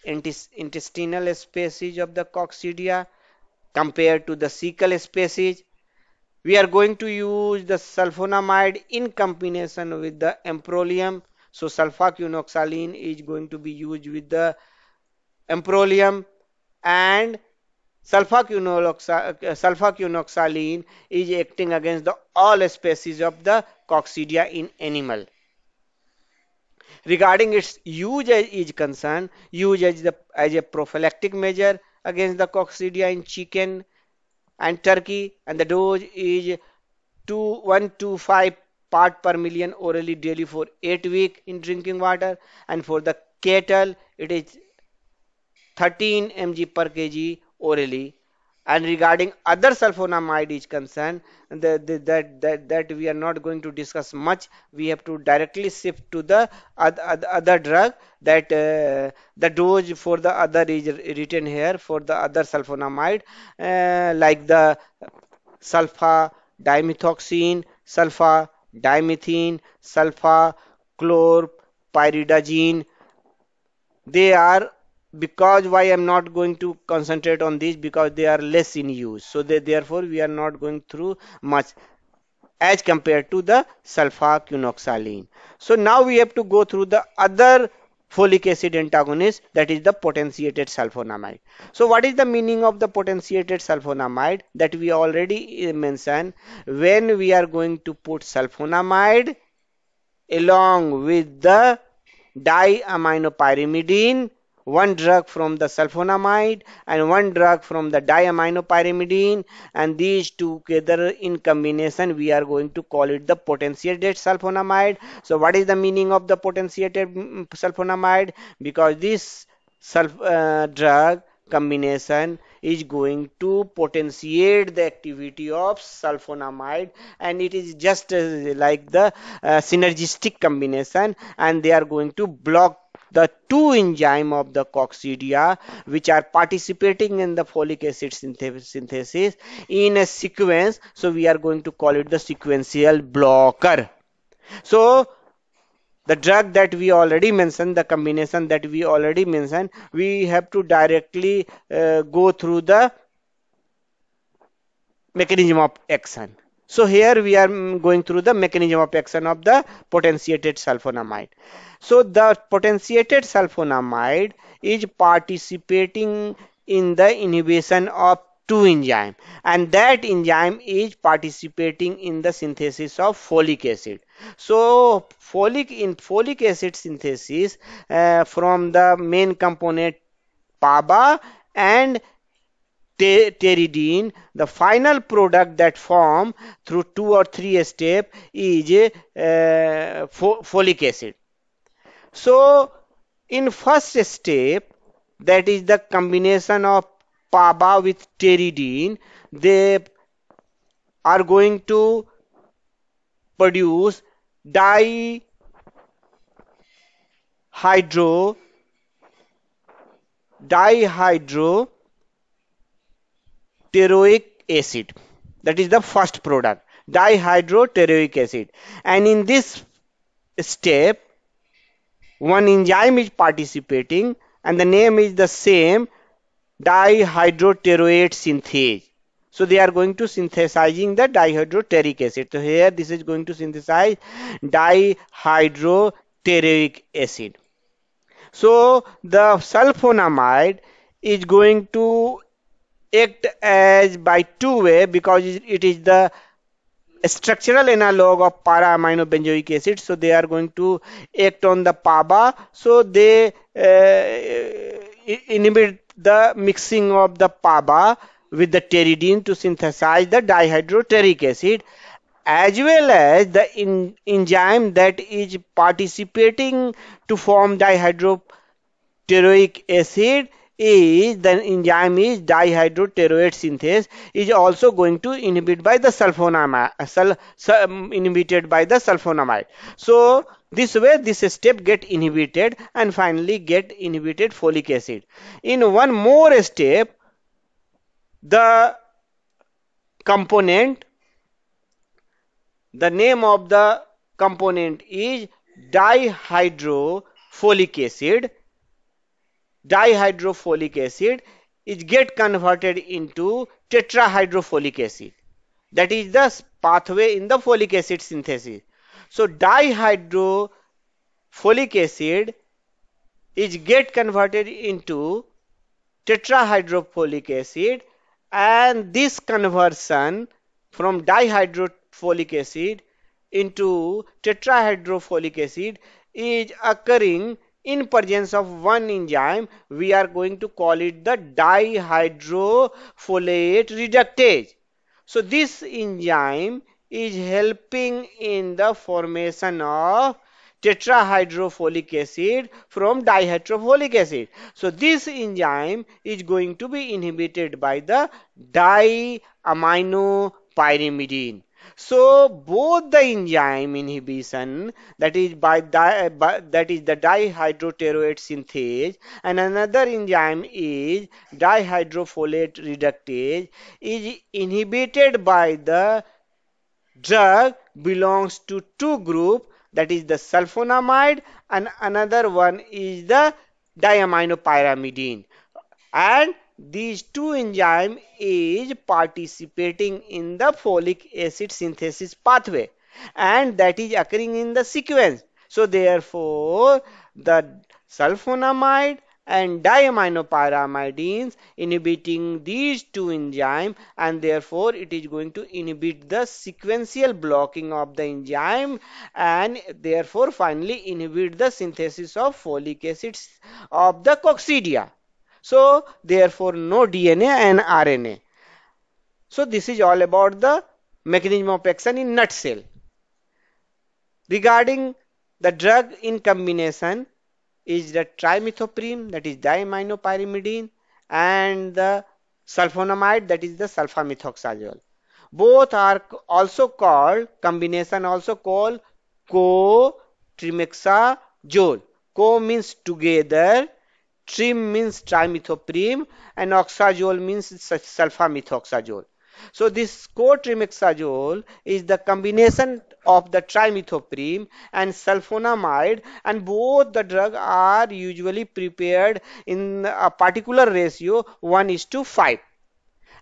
intestinal species of the coccidia compared to the cecal species. We are going to use the sulfonamide in combination with the emprolium. So sulfacunoxaline is going to be used with the emprolium and sulfacunoxaline uh, is acting against the all species of the coccidia in animal. Regarding its use is concerned, used as, the, as a prophylactic measure against the coccidia in chicken and turkey and the dose is 2, 1 to 5 part per million orally daily for 8 week in drinking water and for the cattle it is 13 mg per kg orally and regarding other sulfonamide is concerned, the, the, that, that, that we are not going to discuss much. We have to directly shift to the other, other drug that uh, the dose for the other is written here for the other sulfonamide uh, like the sulfa dimethoxine, sulfa dimethine, sulfa chlorpyridazine. They are because why I'm not going to concentrate on these because they are less in use so they, therefore we are not going through much as compared to the sulfacunoxaline. So now we have to go through the other folic acid antagonist that is the potentiated sulfonamide. So what is the meaning of the potentiated sulfonamide that we already uh, mentioned when we are going to put sulfonamide along with the diaminopyrimidine one drug from the sulfonamide and one drug from the diaminopyrimidine and these two together in combination we are going to call it the potentiated sulfonamide so what is the meaning of the potentiated sulfonamide because this sulf uh, drug combination is going to potentiate the activity of sulfonamide and it is just uh, like the uh, synergistic combination and they are going to block the two enzyme of the coccidia which are participating in the folic acid synthesis in a sequence so we are going to call it the sequential blocker so the drug that we already mentioned the combination that we already mentioned we have to directly uh, go through the mechanism of action so here we are mm, going through the mechanism of action of the potentiated sulfonamide. So the potentiated sulfonamide is participating in the inhibition of two enzyme and that enzyme is participating in the synthesis of folic acid so folic in folic acid synthesis uh, from the main component paba and pteridine, the final product that form through two or three step is uh, fo folic acid. So, in first step, that is the combination of PABA with pteridine, they are going to produce dihydro dihydro dihydroteroic acid that is the first product dihydroteroic acid and in this step one enzyme is participating and the name is the same dihydroteroate synthase so they are going to synthesizing the dihydroteric acid so here this is going to synthesize dihydroteric acid so the sulfonamide is going to act as by two-way because it is the structural analog of para benzoic acid so they are going to act on the paba so they uh, inhibit the mixing of the paba with the pteridine to synthesize the dihydroteric acid as well as the in, enzyme that is participating to form dihydroteric acid is then enzyme is dihydroteroate synthase is also going to inhibit by the sulfonamide uh, sul, sul, um, inhibited by the sulfonamide so this way this step get inhibited and finally get inhibited folic acid in one more step the component the name of the component is dihydrofolic acid Dihydrofolic acid is get converted into tetrahydrofolic acid that is the pathway in the folic acid synthesis so dihydrofolic acid is get converted into tetrahydrofolic acid and this conversion from dihydrofolic acid into tetrahydrofolic acid is occurring in presence of one enzyme we are going to call it the dihydrofolate reductase so this enzyme is helping in the formation of tetrahydrofolic acid from dihydrofolic acid. So this enzyme is going to be inhibited by the diaminopyrimidine. So both the enzyme inhibition that is by, di, by that is the dihydroteroate synthase and another enzyme is dihydrofolate reductase is inhibited by the drug belongs to two group that is the sulfonamide and another one is the diaminopyramidine, and these two enzyme is participating in the folic acid synthesis pathway and that is occurring in the sequence. So therefore the sulfonamide and diaminopyrimidines inhibiting these two enzyme and therefore it is going to inhibit the sequential blocking of the enzyme and therefore finally inhibit the synthesis of folic acid of the coccidia. So therefore no DNA and RNA. So this is all about the mechanism of action in nutshell. Regarding the drug in combination is the trimethoprim that is diaminopyrimidine and the sulfonamide that is the sulfamethoxazole. Both are also called combination also called co-trimexazole. Co means together Trim means trimethoprim and oxazole means sulfamethoxazole. So this cotrimethazole is the combination of the trimethoprim and sulfonamide and both the drug are usually prepared in a particular ratio 1 is to 5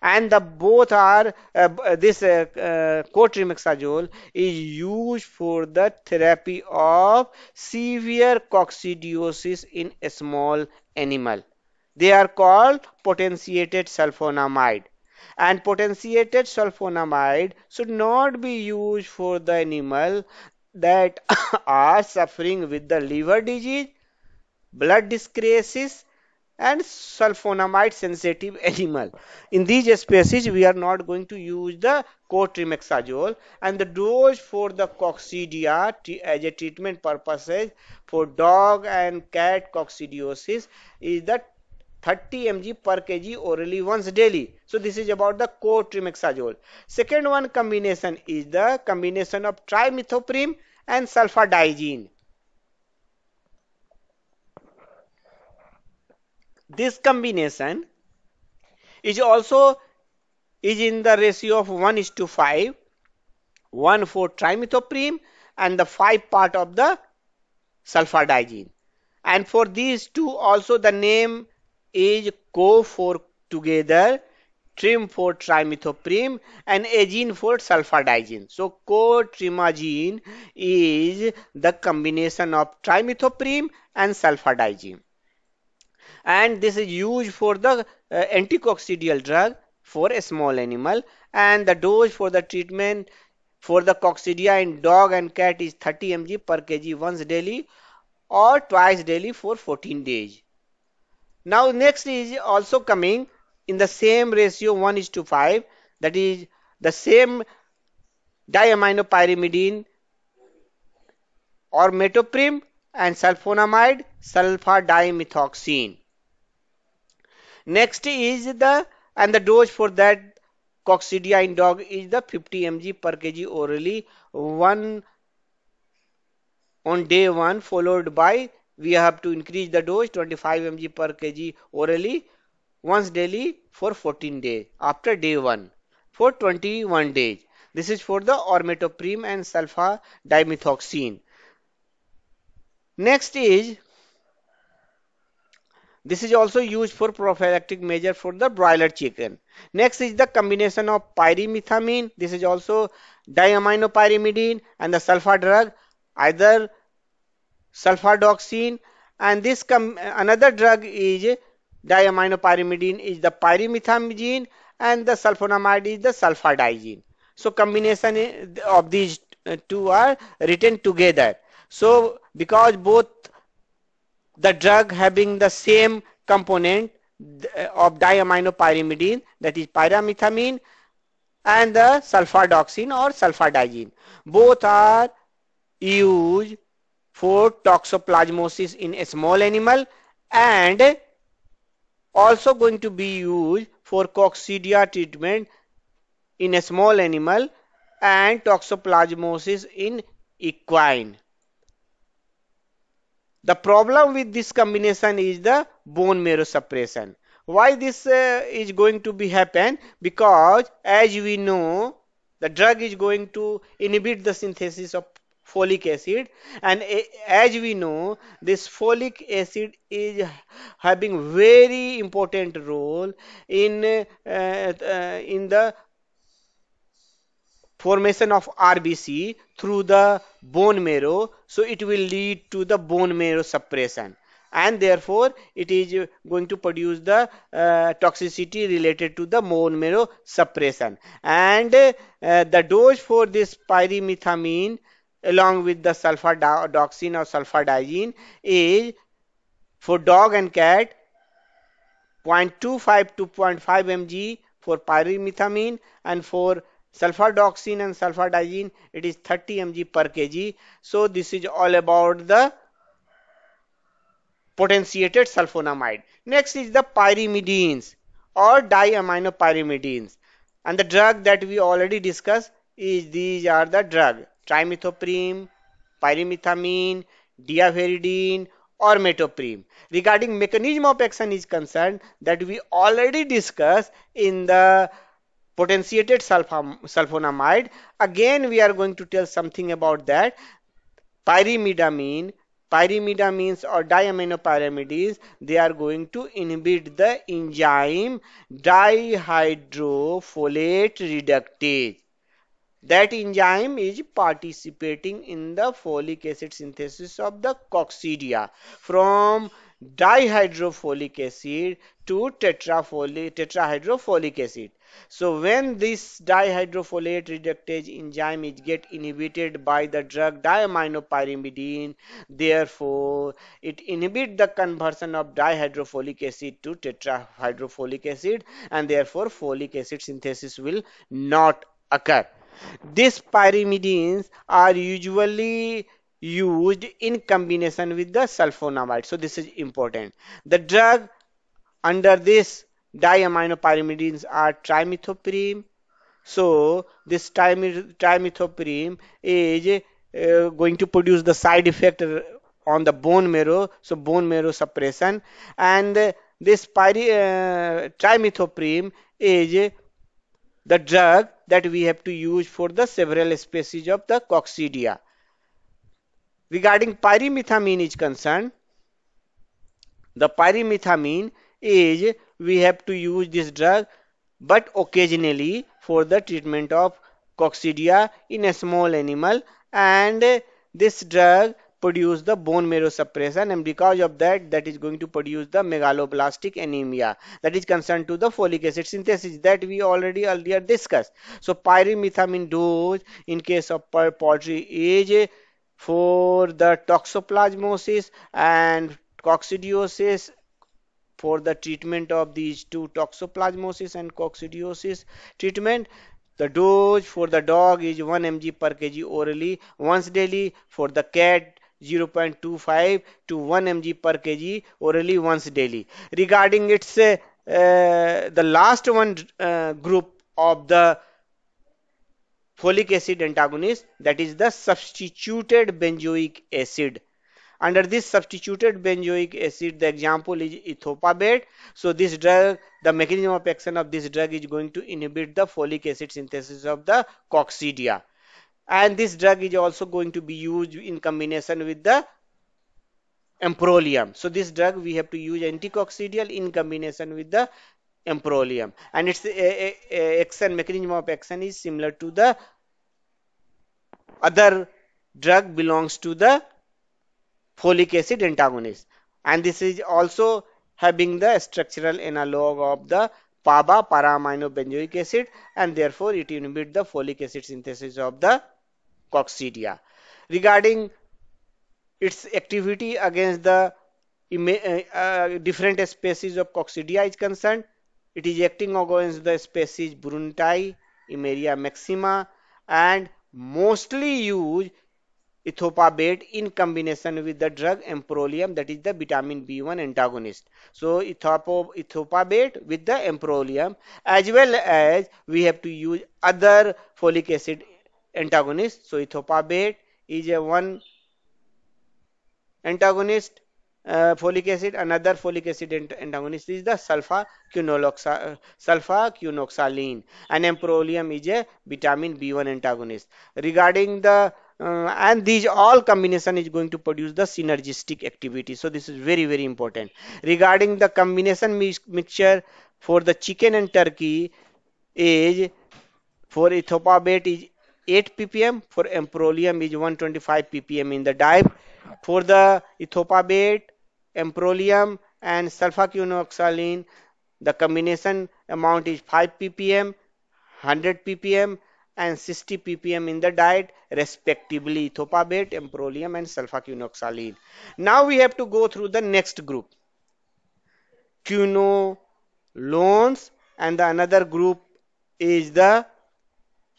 and the both are uh, uh this uh, uh, cotrimoxazole is used for the therapy of severe coccidiosis in a small animal they are called potentiated sulfonamide and potentiated sulfonamide should not be used for the animal that are suffering with the liver disease blood dyscrasis and sulfonamide sensitive animal. In these species, we are not going to use the cotrimoxazole. and the dose for the coccidia as a treatment purposes for dog and cat coccidiosis is the 30 mg per kg orally once daily. So this is about the cotrimoxazole. Second one combination is the combination of trimethoprim and sulfadiazine. this combination is also is in the ratio of 1 is to 5 1 4 trimethoprim and the 5 part of the sulfadiazine. and for these two also the name is co 4 together trim 4 trimethoprim and azine 4 sulfadiazine. so co trimazine is the combination of trimethoprim and sulfadiazine and this is used for the uh, anticoccidial drug for a small animal and the dose for the treatment for the coccidia in dog and cat is 30 mg per kg once daily or twice daily for 14 days. Now next is also coming in the same ratio 1 is to 5 that is the same diaminopyrimidine or metoprim and sulfonamide sulfadimethoxine Next is the and the dose for that coccidia in dog is the 50 mg per kg orally one on day one followed by we have to increase the dose 25 mg per kg orally once daily for 14 days after day 1 for 21 days this is for the ormetoprim and sulfa dimethoxine next is this is also used for prophylactic measure for the broiler chicken. Next is the combination of pyrimethamine. This is also diaminopyrimidine and the sulfur drug, either sulfadoxine. And this another drug is diaminopyrimidine is the pyrimethamine and the sulfonamide is the sulfadiene. So combination of these uh, two are written together. So because both the drug having the same component uh, of diaminopyrimidine that is pyrimethamine and the sulfadoxine or sulfadiazine, Both are used for toxoplasmosis in a small animal and also going to be used for coccidia treatment in a small animal and toxoplasmosis in equine. The problem with this combination is the bone marrow suppression. Why this uh, is going to be happen? Because as we know, the drug is going to inhibit the synthesis of folic acid and eh, as we know this folic acid is having very important role in uh, uh, in the formation of RBC through the bone marrow so it will lead to the bone marrow suppression and therefore it is going to produce the uh, toxicity related to the bone marrow suppression and uh, the dose for this pyrimethamine along with the sulfadoxin or sulfadiazine, is for dog and cat 0.25 to 0.5 mg for pyrimethamine and for sulfadoxine and sulfadiazine it is 30 mg per kg so this is all about the potentiated sulfonamide next is the pyrimidines or diaminopyrimidines and the drug that we already discussed is these are the drug trimethoprim pyrimethamine diaviridine or metoprim. Regarding mechanism of action is concerned that we already discussed in the potentiated sulfonamide again we are going to tell something about that pyrimidamine pyrimidamines or diaminopyrimides they are going to inhibit the enzyme dihydrofolate reductase that enzyme is participating in the folic acid synthesis of the coccidia from dihydrofolic acid to tetrahydrofolic acid so when this dihydrofolate reductase enzyme is get inhibited by the drug diaminopyrimidine, therefore it inhibits the conversion of dihydrofolic acid to tetrahydrofolic acid and therefore folic acid synthesis will not occur. These pyrimidines are usually used in combination with the sulfonamide. So this is important. The drug under this Diaminopyrimidines are trimethoprim, So this trimethoprim is uh, going to produce the side effect on the bone marrow. So bone marrow suppression and uh, this pyri, uh, is the drug that we have to use for the several species of the coccidia. Regarding pyrimethamine is concerned, the pyrimethamine Age, we have to use this drug but occasionally for the treatment of coccidia in a small animal and this drug produce the bone marrow suppression and because of that that is going to produce the megaloblastic anemia that is concerned to the folic acid synthesis that we already earlier discussed so pyrimethamine dose in case of poultry age for the toxoplasmosis and coccidiosis for the treatment of these two toxoplasmosis and coccidiosis treatment the dose for the dog is 1 mg per kg orally once daily for the cat 0.25 to 1 mg per kg orally once daily regarding its uh, uh, the last one uh, group of the folic acid antagonist that is the substituted benzoic acid under this substituted benzoic acid, the example is ethopabate. So this drug, the mechanism of action of this drug is going to inhibit the folic acid synthesis of the coccidia. And this drug is also going to be used in combination with the emprolium. So this drug we have to use anticoccidial in combination with the emprolium. And its action mechanism of action is similar to the other drug belongs to the folic acid antagonist and this is also having the structural analog of the PABA paraaminobenzoic acid and therefore it inhibits the folic acid synthesis of the coccidia. Regarding its activity against the uh, uh, different species of coccidia is concerned, it is acting against the species Bruntai, Imeria maxima and mostly used ethopabate in combination with the drug emprolium that is the vitamin B1 antagonist. So ethopo, ethopabate with the emprolium as well as we have to use other folic acid antagonists. So ethopabate is a one antagonist uh, folic acid another folic acid antagonist is the sulfa sulfaquinoxaline and emprolium is a vitamin b1 antagonist regarding the uh, and these all combination is going to produce the synergistic activity so this is very very important regarding the combination mixture for the chicken and turkey is for ethopabate is 8 ppm for amprolium is 125 ppm in the dive for the ethopabate amprolium and sulfaquinoxaline, the combination amount is 5 ppm 100 ppm and 60 ppm in the diet respectively ethopabate, emprolium and sulfaquinoxaline. Now we have to go through the next group quinolones and the another group is the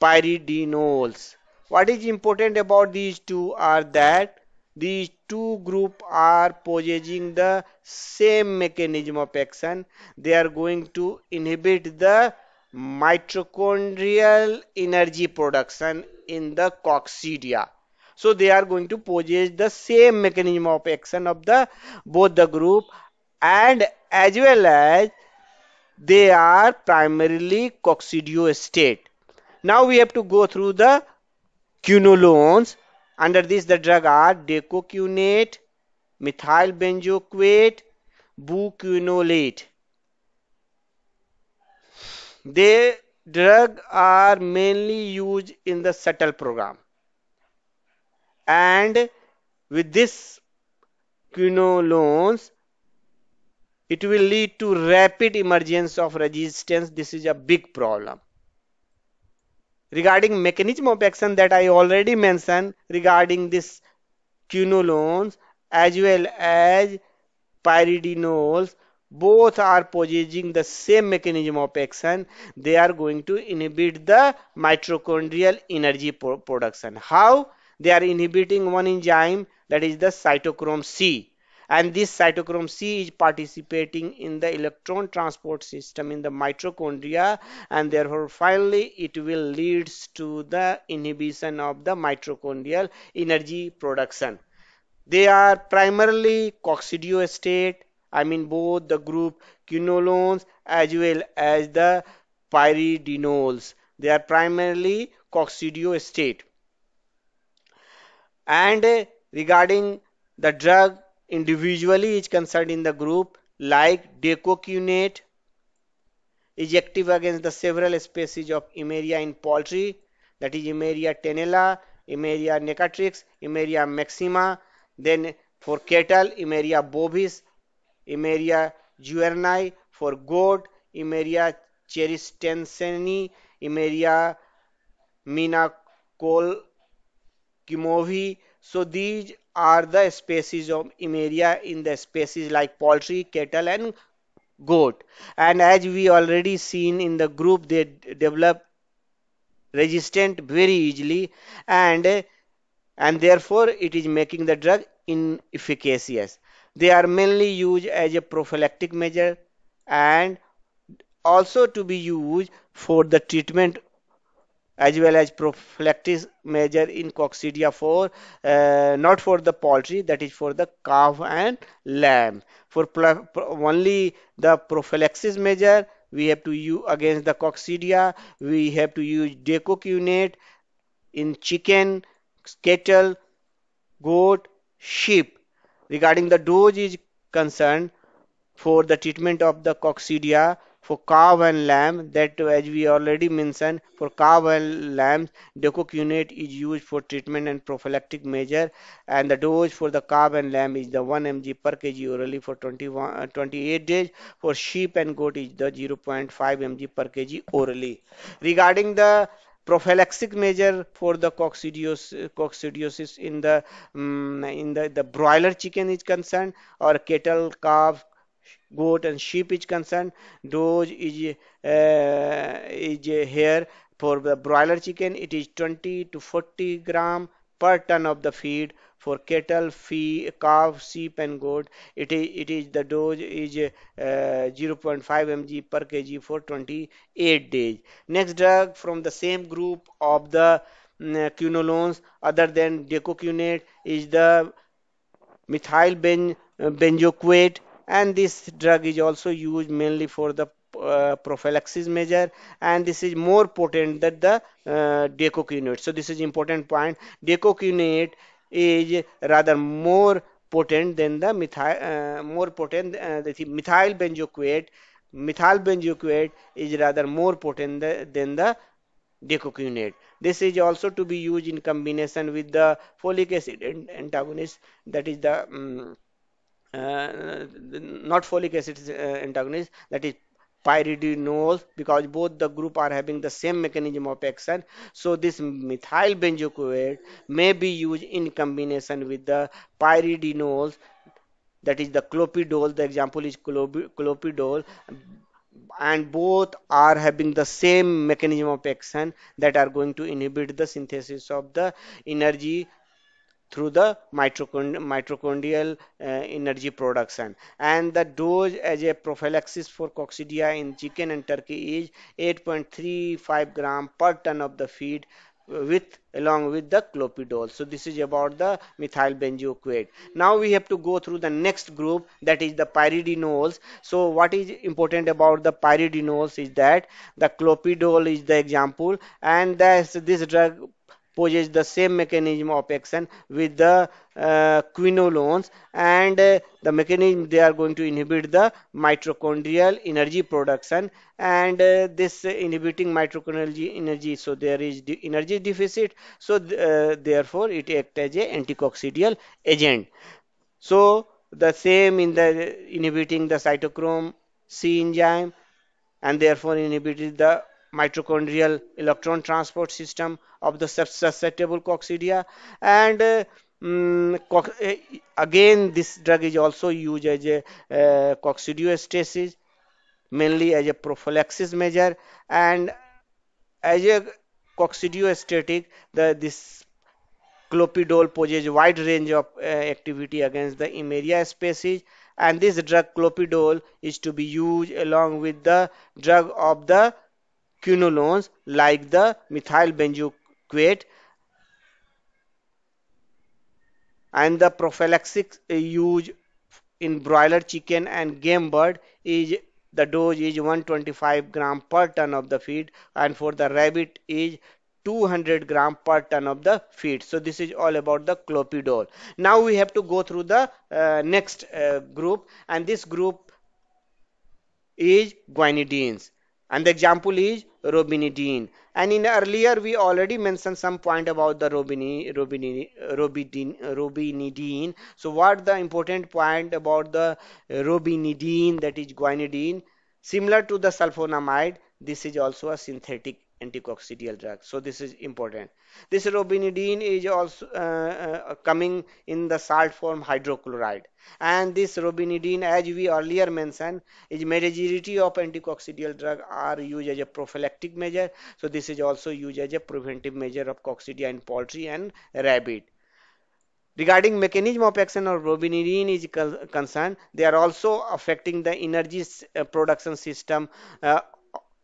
pyridinols. What is important about these two are that these two group are possessing the same mechanism of action. They are going to inhibit the mitochondrial energy production in the coccidia. So they are going to possess the same mechanism of action of the both the group and as well as they are primarily coccidio state. Now we have to go through the quinolones. Under this the drug are decocunate, methyl buquinolate. They drug are mainly used in the settle program and with this quinolones it will lead to rapid emergence of resistance this is a big problem regarding mechanism of action that i already mentioned regarding this quinolones as well as pyridinols both are possessing the same mechanism of action they are going to inhibit the mitochondrial energy pro production how they are inhibiting one enzyme that is the cytochrome c and this cytochrome c is participating in the electron transport system in the mitochondria and therefore finally it will leads to the inhibition of the mitochondrial energy production they are primarily coccidiostate I mean both the group quinolones as well as the pyridinols. They are primarily coccidio state. And uh, regarding the drug individually is concerned in the group like decocunate is active against the several species of Emeria in poultry that is Emeria tenella, Emeria necatrix, Emeria maxima, then for cattle Emeria bovis Emeria juerni for goat, Emeria cheristenseni, Emeria kimovi. So these are the species of Emeria in the species like poultry, cattle and goat. And as we already seen in the group, they develop resistant very easily and and therefore it is making the drug inefficacious they are mainly used as a prophylactic measure and also to be used for the treatment as well as prophylactic measure in coccidia for uh, not for the poultry that is for the calf and lamb for only the prophylaxis measure we have to use against the coccidia we have to use decocunate in chicken cattle goat sheep regarding the dose is concerned for the treatment of the coccidia for cow and lamb that as we already mentioned for cow and lamb decocunate is used for treatment and prophylactic measure and the dose for the cow and lamb is the 1 mg per kg orally for 21 uh, 28 days for sheep and goat is the 0.5 mg per kg orally regarding the prophylactic measure for the coccidiosis, coccidiosis in the um, in the, the broiler chicken is concerned or cattle calf goat and sheep is concerned those is uh, is here for the broiler chicken it is 20 to 40 gram per ton of the feed for cattle, fee, calf, sheep and goat. It is, it is the dose is uh, 0.5 mg per kg for 28 days. Next drug from the same group of the mm, quinolones other than decocunate is the methyl ben, uh, and this drug is also used mainly for the uh, prophylaxis measure and this is more potent than the uh, decocunate so this is important point decocunate is rather more potent than the methyl, uh, more potent, uh, the methyl benzoate. Methyl benzoate is rather more potent the, than the decoquinate. This is also to be used in combination with the folic acid antagonist, that is the um, uh, not folic acid uh, antagonist, that is pyridinols because both the group are having the same mechanism of action so this methyl may be used in combination with the pyridinols that is the clopidol the example is clopidol and both are having the same mechanism of action that are going to inhibit the synthesis of the energy through the mitochond mitochondrial uh, energy production and the dose as a prophylaxis for coccidia in chicken and turkey is 8.35 gram per ton of the feed uh, with along with the clopidol. so this is about the methyl benzoate now we have to go through the next group that is the pyridinols so what is important about the pyridinols is that the clopidol is the example and that this drug possess the same mechanism of action with the uh, quinolones and uh, the mechanism they are going to inhibit the mitochondrial energy production and uh, this inhibiting mitochondrial energy so there is the energy deficit so uh, therefore it acts as a anticoccidial agent so the same in the inhibiting the cytochrome c enzyme and therefore inhibited the mitochondrial electron transport system of the susceptible coccidia and uh, mm, uh, again this drug is also used as a uh, coccidiostasis mainly as a prophylaxis measure and as a coccidiostatic the this clopidol poses wide range of uh, activity against the emeria species and this drug clopidol is to be used along with the drug of the quinolones like the methyl and the prophylactic use in broiler chicken and game bird is the dose is 125 gram per ton of the feed and for the rabbit is 200 gram per ton of the feed so this is all about the clopidol now we have to go through the uh, next uh, group and this group is guanidines and the example is robinidine and in earlier we already mentioned some point about the robini, robini, robidine, robinidine so what the important point about the robinidine that is guanidine similar to the sulfonamide this is also a synthetic anticoccidial drug so this is important this robinidine is also uh, uh, coming in the salt form hydrochloride and this robinidine as we earlier mentioned is majority of anticoccidial drug are used as a prophylactic measure so this is also used as a preventive measure of coccidia in poultry and rabbit Regarding mechanism of action of robinidine is concerned, they are also affecting the energy uh, production system uh,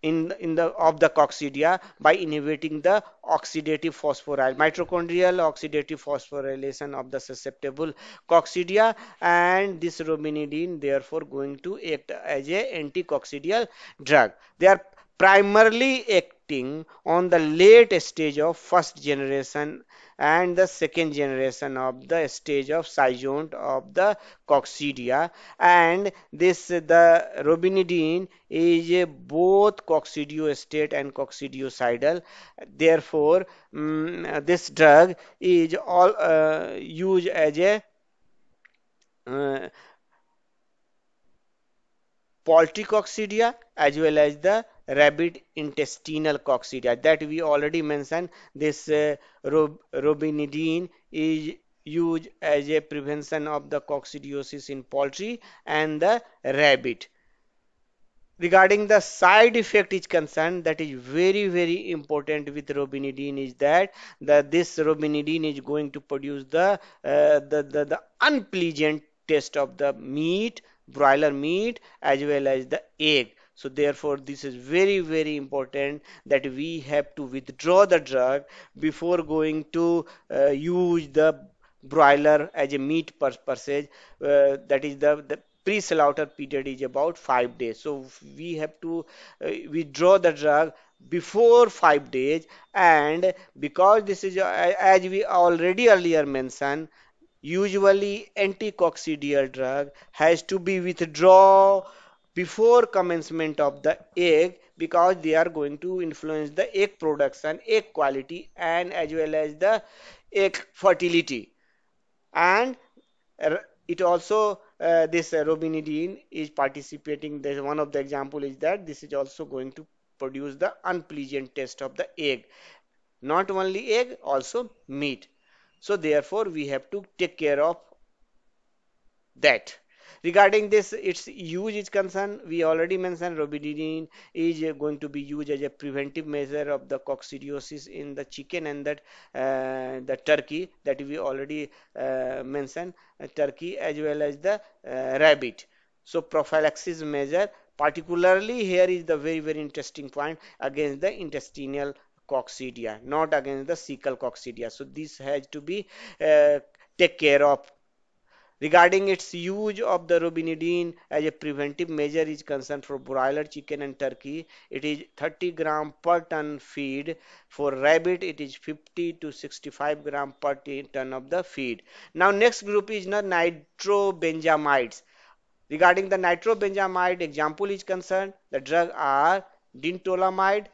in in the of the coccidia by inhibiting the oxidative phosphorylation mitochondrial oxidative phosphorylation of the susceptible coccidia and this rominidine therefore going to act as a anticoccidial drug they are primarily acting on the late stage of first generation and the second generation of the stage of cyzont of the coccidia and this the robinidine is both coccidiostate and coccidiocidal therefore um, this drug is all uh, used as a uh, poultry coccidia as well as the rabbit intestinal coccidia that we already mentioned this uh, rob robinidine is used as a prevention of the coccidiosis in poultry and the rabbit regarding the side effect is concerned that is very very important with robinidine is that that this robinidine is going to produce the uh, the, the the unpleasant taste of the meat broiler meat as well as the egg so therefore this is very very important that we have to withdraw the drug before going to uh, use the broiler as a meat per percentage uh, that is the, the pre-slaughter period is about five days so we have to uh, withdraw the drug before five days and because this is uh, as we already earlier mentioned usually anticoccidial drug has to be withdrawn before commencement of the egg because they are going to influence the egg production egg quality and as well as the egg fertility and uh, it also uh, this uh, robinidine is participating one of the example is that this is also going to produce the unpleasant taste of the egg not only egg also meat so therefore, we have to take care of that. Regarding this, its use is concerned, we already mentioned robidinin is going to be used as a preventive measure of the coccidiosis in the chicken and that uh, the turkey that we already uh, mentioned, uh, turkey as well as the uh, rabbit. So prophylaxis measure particularly here is the very very interesting point against the intestinal coccidia, not against the cecal coccidia. So this has to be uh, take care of. Regarding its use of the robinidine as a preventive measure is concerned for broiler chicken and turkey, it is 30 gram per ton feed. For rabbit, it is 50 to 65 gram per ton of the feed. Now next group is the nitrobenzamides. Regarding the nitrobenzamide example is concerned, the drug are dintolamide,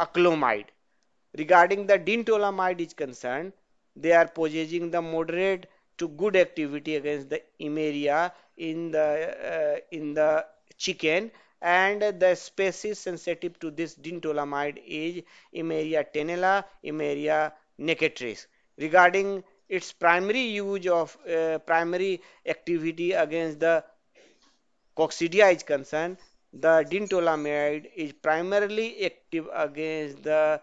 aclomide regarding the dintolamide is concerned, they are possessing the moderate to good activity against the imeria in the uh, in the chicken and the species sensitive to this dintolamide is imeria tenella imeria necatris regarding its primary use of uh, primary activity against the coccidia is concerned the dintolamide is primarily active against the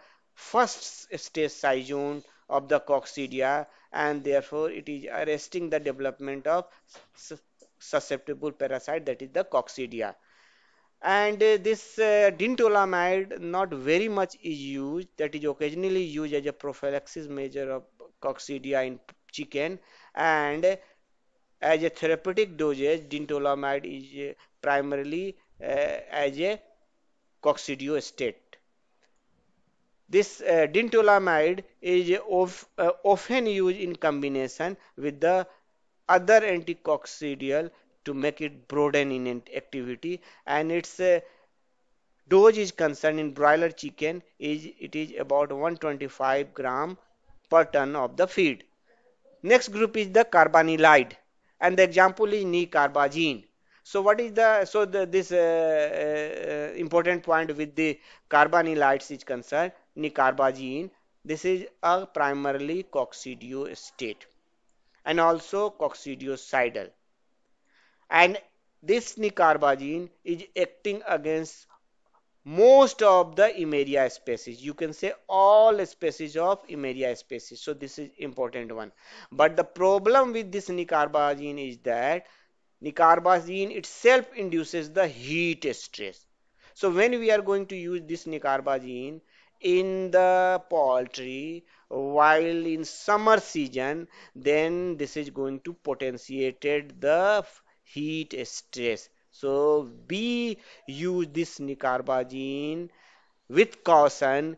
first stage scion of the coccidia and therefore it is arresting the development of susceptible parasite that is the coccidia and uh, this uh, dintolamide not very much is used that is occasionally used as a prophylaxis measure of coccidia in chicken and as a therapeutic dosage dintolamide is uh, primarily uh, as a coccidio state this uh, dintolamide is of, uh, often used in combination with the other anticoccidial to make it broaden in activity and its uh, dose is concerned in broiler chicken is it is about 125 gram per ton of the feed. Next group is the carbonylide and the example is nicarbazine. So what is the so the, this uh, uh, uh important point with the carbonylides is concerned nicarbazine. This is a primarily coccidio state and also coccidiocidal. And this nicarbazine is acting against most of the Imeria species. You can say all species of Imeria species. So this is important one. But the problem with this nicarbazine is that nicarbazine itself induces the heat stress. So when we are going to use this nicarbazine, in the poultry while in summer season then this is going to potentiated the heat stress so we use this nicarbazine with caution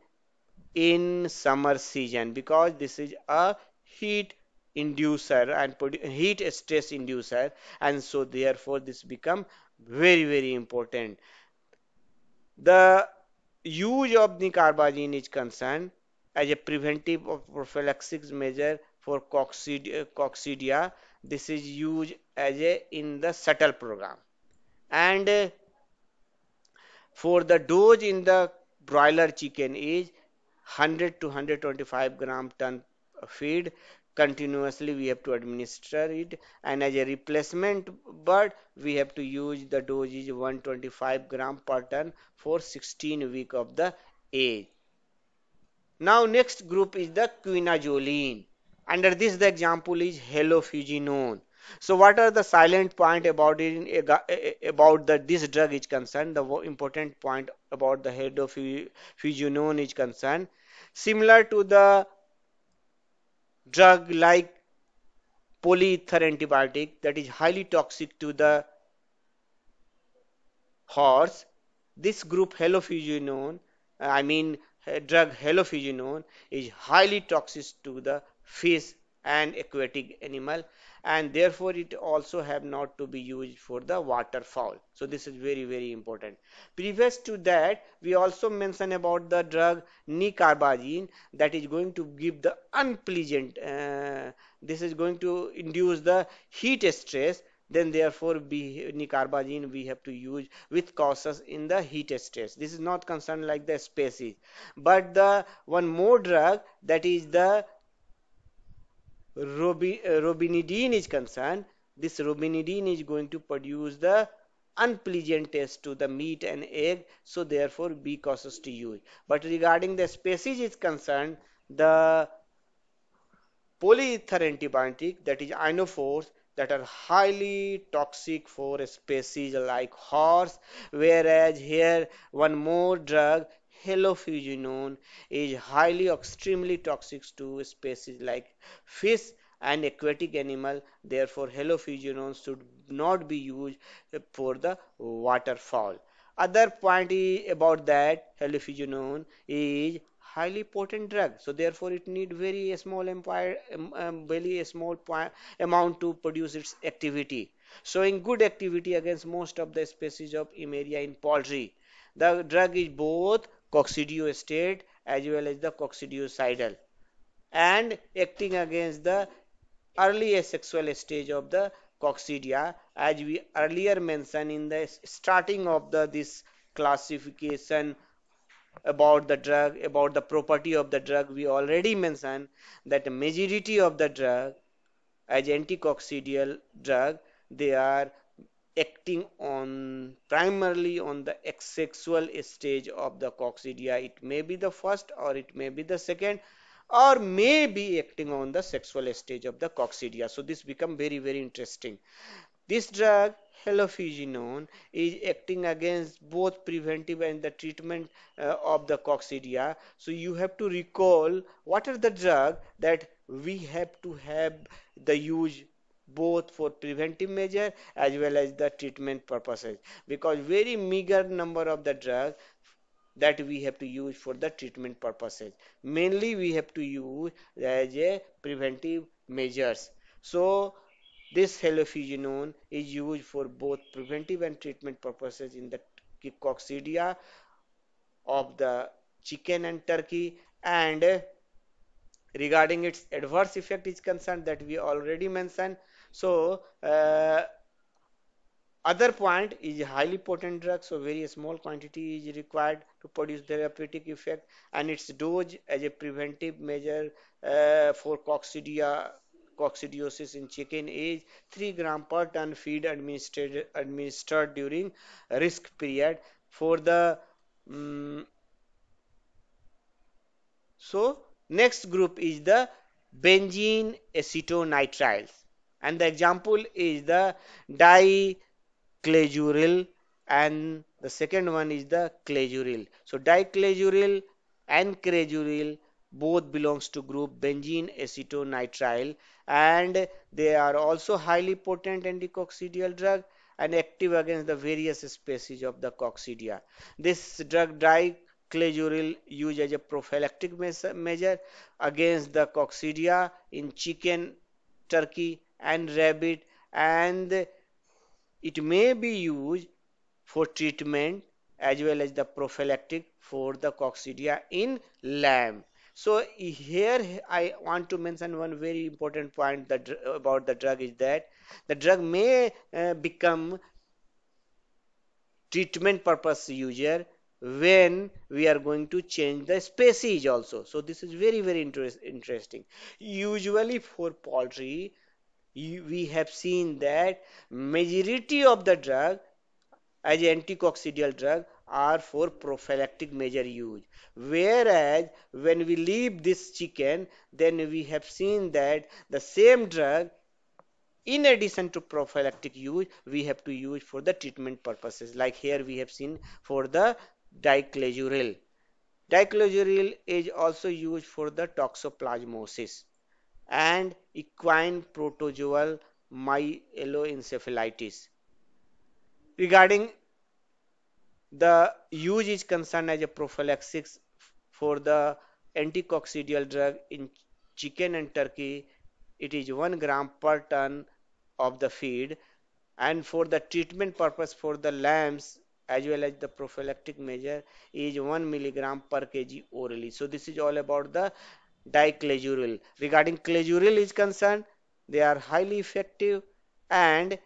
in summer season because this is a heat inducer and heat stress inducer and so therefore this become very very important the use of the is concerned as a preventive or prophylaxis measure for uh, coccidia, This is used as a in the settle program. And uh, for the dose in the broiler chicken is 100 to 125 gram ton feed continuously we have to administer it and as a replacement but we have to use the dosage 125 gram per ton for 16 week of the age now next group is the quinazoline under this the example is halofuginone so what are the silent point about it about the this drug is concerned the important point about the halofuginone is concerned similar to the drug like polyether antibiotic that is highly toxic to the horse this group halofuginone i mean eh, drug halofuginone is highly toxic to the fish and aquatic animal and therefore it also have not to be used for the waterfowl so this is very very important previous to that we also mentioned about the drug nicarbazine that is going to give the unpleasant uh, this is going to induce the heat stress then therefore we nicarbazine we have to use with causes in the heat stress this is not concerned like the species but the one more drug that is the uh, robinidine is concerned, this robinidine is going to produce the unpleasant taste to the meat and egg so therefore be cautious to use but regarding the species is concerned the polyether antibiotic that is inophores that are highly toxic for species like horse whereas here one more drug Halofuginone is highly extremely toxic to species like fish and aquatic animal therefore halofuginone should not be used for the waterfowl other point is about that halofuginone is highly potent drug so therefore it need very small empire um, um, very small amount to produce its activity showing good activity against most of the species of imeria in poultry the drug is both coccidio state as well as the coccidiocidal and acting against the early asexual stage of the coccidia as we earlier mentioned in the starting of the this classification about the drug about the property of the drug we already mentioned that majority of the drug as anticoccidial drug they are acting on primarily on the asexual stage of the coccidia. It may be the first or it may be the second or may be acting on the sexual stage of the coccidia. So this become very very interesting. This drug halophyginone is acting against both preventive and the treatment uh, of the coccidia. So you have to recall what are the drug that we have to have the use both for preventive measure as well as the treatment purposes because very meager number of the drugs that we have to use for the treatment purposes mainly we have to use as a preventive measures so this halophygenone is used for both preventive and treatment purposes in the coccidia of the chicken and turkey and regarding its adverse effect is concerned that we already mentioned so uh, other point is highly potent drug so very small quantity is required to produce therapeutic effect and its dose as a preventive measure uh, for coccidia coccidiosis in chicken is 3 gram per ton feed administered administered during risk period for the um, so next group is the benzene acetonitriles and the example is the diclazuril, and the second one is the clazuril. so diclazuril and clazuril both belongs to group benzene acetonitrile and they are also highly potent anticoccidial drug and active against the various species of the coccidia this drug diclazuril used as a prophylactic measure against the coccidia in chicken turkey and rabbit and it may be used for treatment as well as the prophylactic for the coccidia in lamb so here i want to mention one very important point that about the drug is that the drug may uh, become treatment purpose user when we are going to change the species also so this is very very interest, interesting usually for poultry we have seen that majority of the drug as anticoccidial drug are for prophylactic major use whereas when we leave this chicken then we have seen that the same drug in addition to prophylactic use we have to use for the treatment purposes like here we have seen for the diclazuril diclazuril is also used for the toxoplasmosis and equine protozoal myeloencephalitis. Regarding the use is concerned as a prophylaxis for the anticoccidial drug in chicken and turkey it is 1 gram per ton of the feed and for the treatment purpose for the lambs as well as the prophylactic measure is 1 milligram per kg orally so this is all about the diclazuril. Regarding clazuril is concerned, they are highly effective and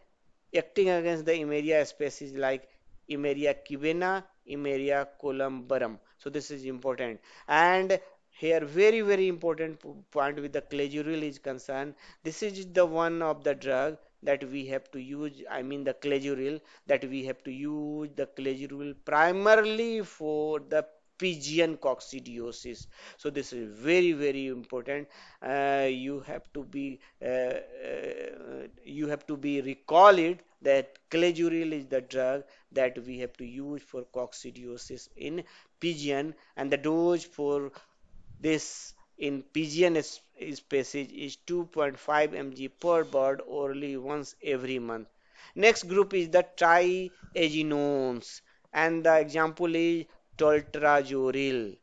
acting against the Imeria species like Imeria cubana, Imeria columbarum. So this is important. And here very very important point with the clazuril is concerned. This is the one of the drug that we have to use i mean the clazuril that we have to use the clazuril primarily for the pigeon coccidiosis so this is very very important uh, you have to be uh, uh, you have to be recall it that claduril is the drug that we have to use for coccidiosis in pigeon and the dose for this in pigeon species is 2.5 mg per bird orally once every month next group is the triaginones and the example is toltrazuril.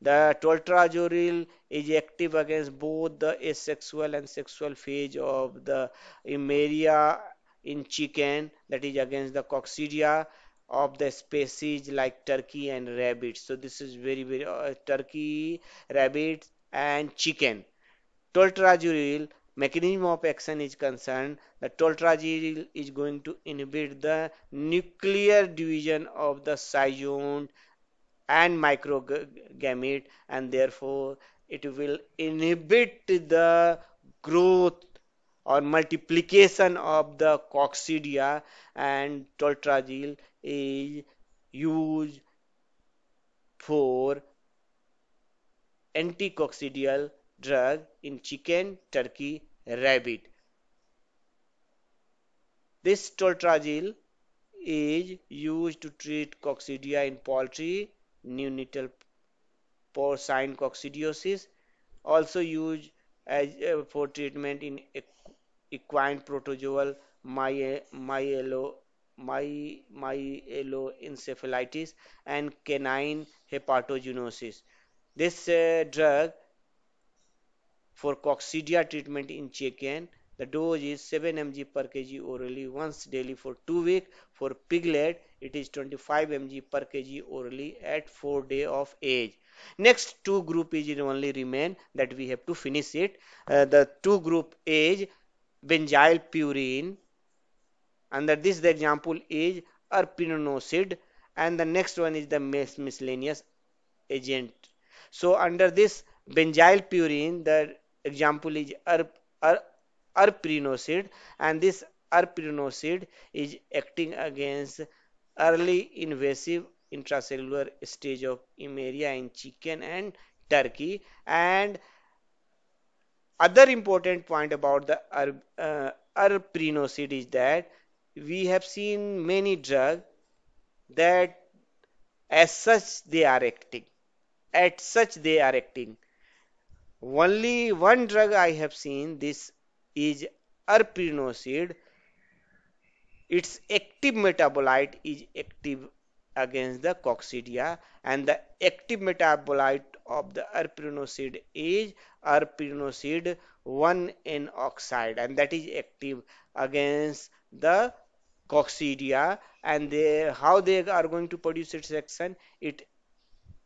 The toltrazuril is active against both the asexual and sexual phase of the Imeria in chicken that is against the coccidia of the species like turkey and rabbit. So this is very very uh, turkey, rabbit and chicken. Toltrazuril mechanism of action is concerned, the toltrazuril is going to inhibit the nuclear division of the cyzone and microgamete and therefore it will inhibit the growth or multiplication of the coccidia and toltrazil is used for anticoccidial drug in chicken, turkey, rabbit. This toltrazil is used to treat coccidia in poultry neonatal porcine coccidiosis also used as uh, for treatment in equine protozoal myelo, my, myeloencephalitis and canine hepatogenosis. This uh, drug for coccidia treatment in chicken the dose is 7 mg per kg orally once daily for 2 weeks. For piglet, it is 25 mg per kg orally at 4 day of age. Next two group is only remain that we have to finish it. Uh, the two group is benzyl purine. Under this the example is arpinonocid and the next one is the mis miscellaneous agent. So under this benzyl purine the example is arp, arprinocid and this arprinocid is acting against early invasive intracellular stage of emeria in chicken and turkey and other important point about the uh, is that we have seen many drugs that as such they are acting at such they are acting only one drug i have seen this is arpinocid its active metabolite is active against the coccidia and the active metabolite of the arpinocid is arpinocid 1n oxide and that is active against the coccidia and they how they are going to produce its action it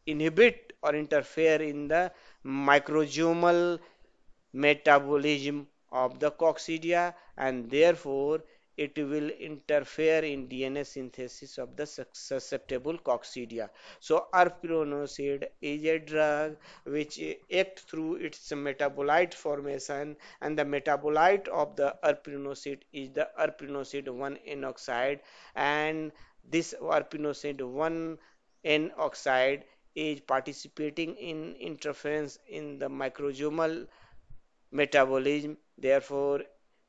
inhibit or interfere in the microsomal metabolism of the coccidia and therefore it will interfere in DNA synthesis of the susceptible coccidia. So arpilonocid is a drug which acts through its metabolite formation and the metabolite of the arpilonocid is the arpilonocid one inoxide and this arpilonocid one inoxide is participating in interference in the microsomal metabolism Therefore,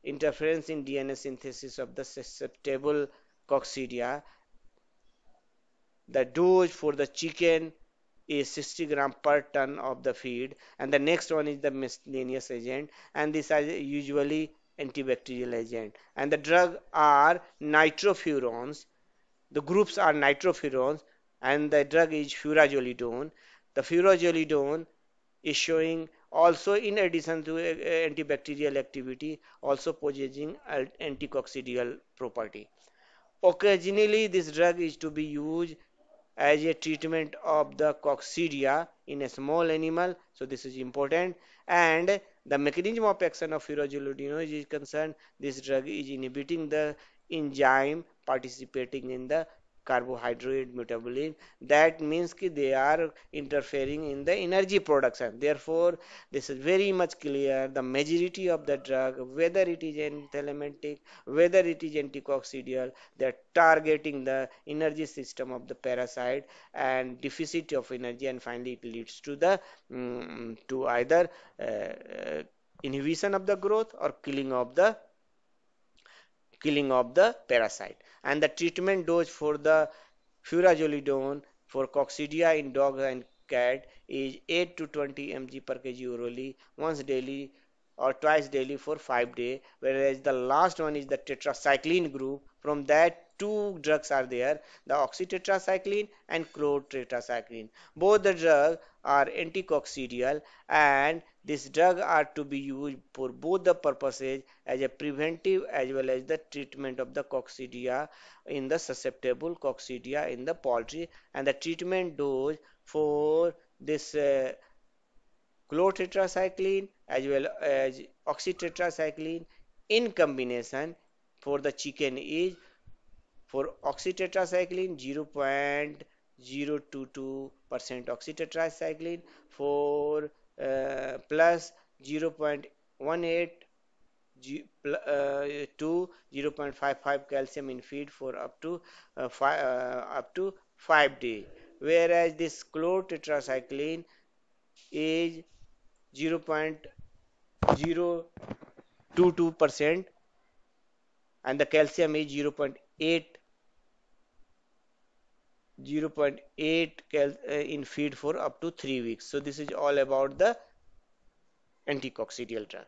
interference in DNA synthesis of the susceptible coccidia. The dose for the chicken is 60 gram per ton of the feed and the next one is the miscellaneous agent and this is usually antibacterial agent and the drug are nitrofurans the groups are nitrofurans and the drug is furazolidone the furazolidone is showing also in addition to eh, eh, antibacterial activity also possessing anticoccidial property occasionally this drug is to be used as a treatment of the coccidia in a small animal so this is important and the mechanism of action of furogiludinase is concerned this drug is inhibiting the enzyme participating in the carbohydrate metabolism that means ki they are interfering in the energy production therefore this is very much clear the majority of the drug whether it is anthelmintic whether it is anticoccidial they are targeting the energy system of the parasite and deficit of energy and finally it leads to the um, to either uh, uh, inhibition of the growth or killing of the killing of the parasite. And the treatment dose for the furazolidone for coccidia in dogs and cat is 8 to 20 mg per kg orally once daily or twice daily for 5 day whereas the last one is the tetracycline group from that two drugs are there the oxytetracycline and chlortetracycline both the drugs are anticoccidial and this drug are to be used for both the purposes as a preventive as well as the treatment of the coccidia in the susceptible coccidia in the poultry and the treatment dose for this uh, as well as oxytetracycline in combination for the chicken is for oxytetracycline 0.022% oxytetracycline for uh, plus 0.18 G, uh, to 0.55 calcium in feed for up to uh, uh up to 5 days whereas this chlorotetracycline is 0.022 percent and the calcium is 0.8 0.8 uh, in feed for up to 3 weeks. So this is all about the anticoccidial drug.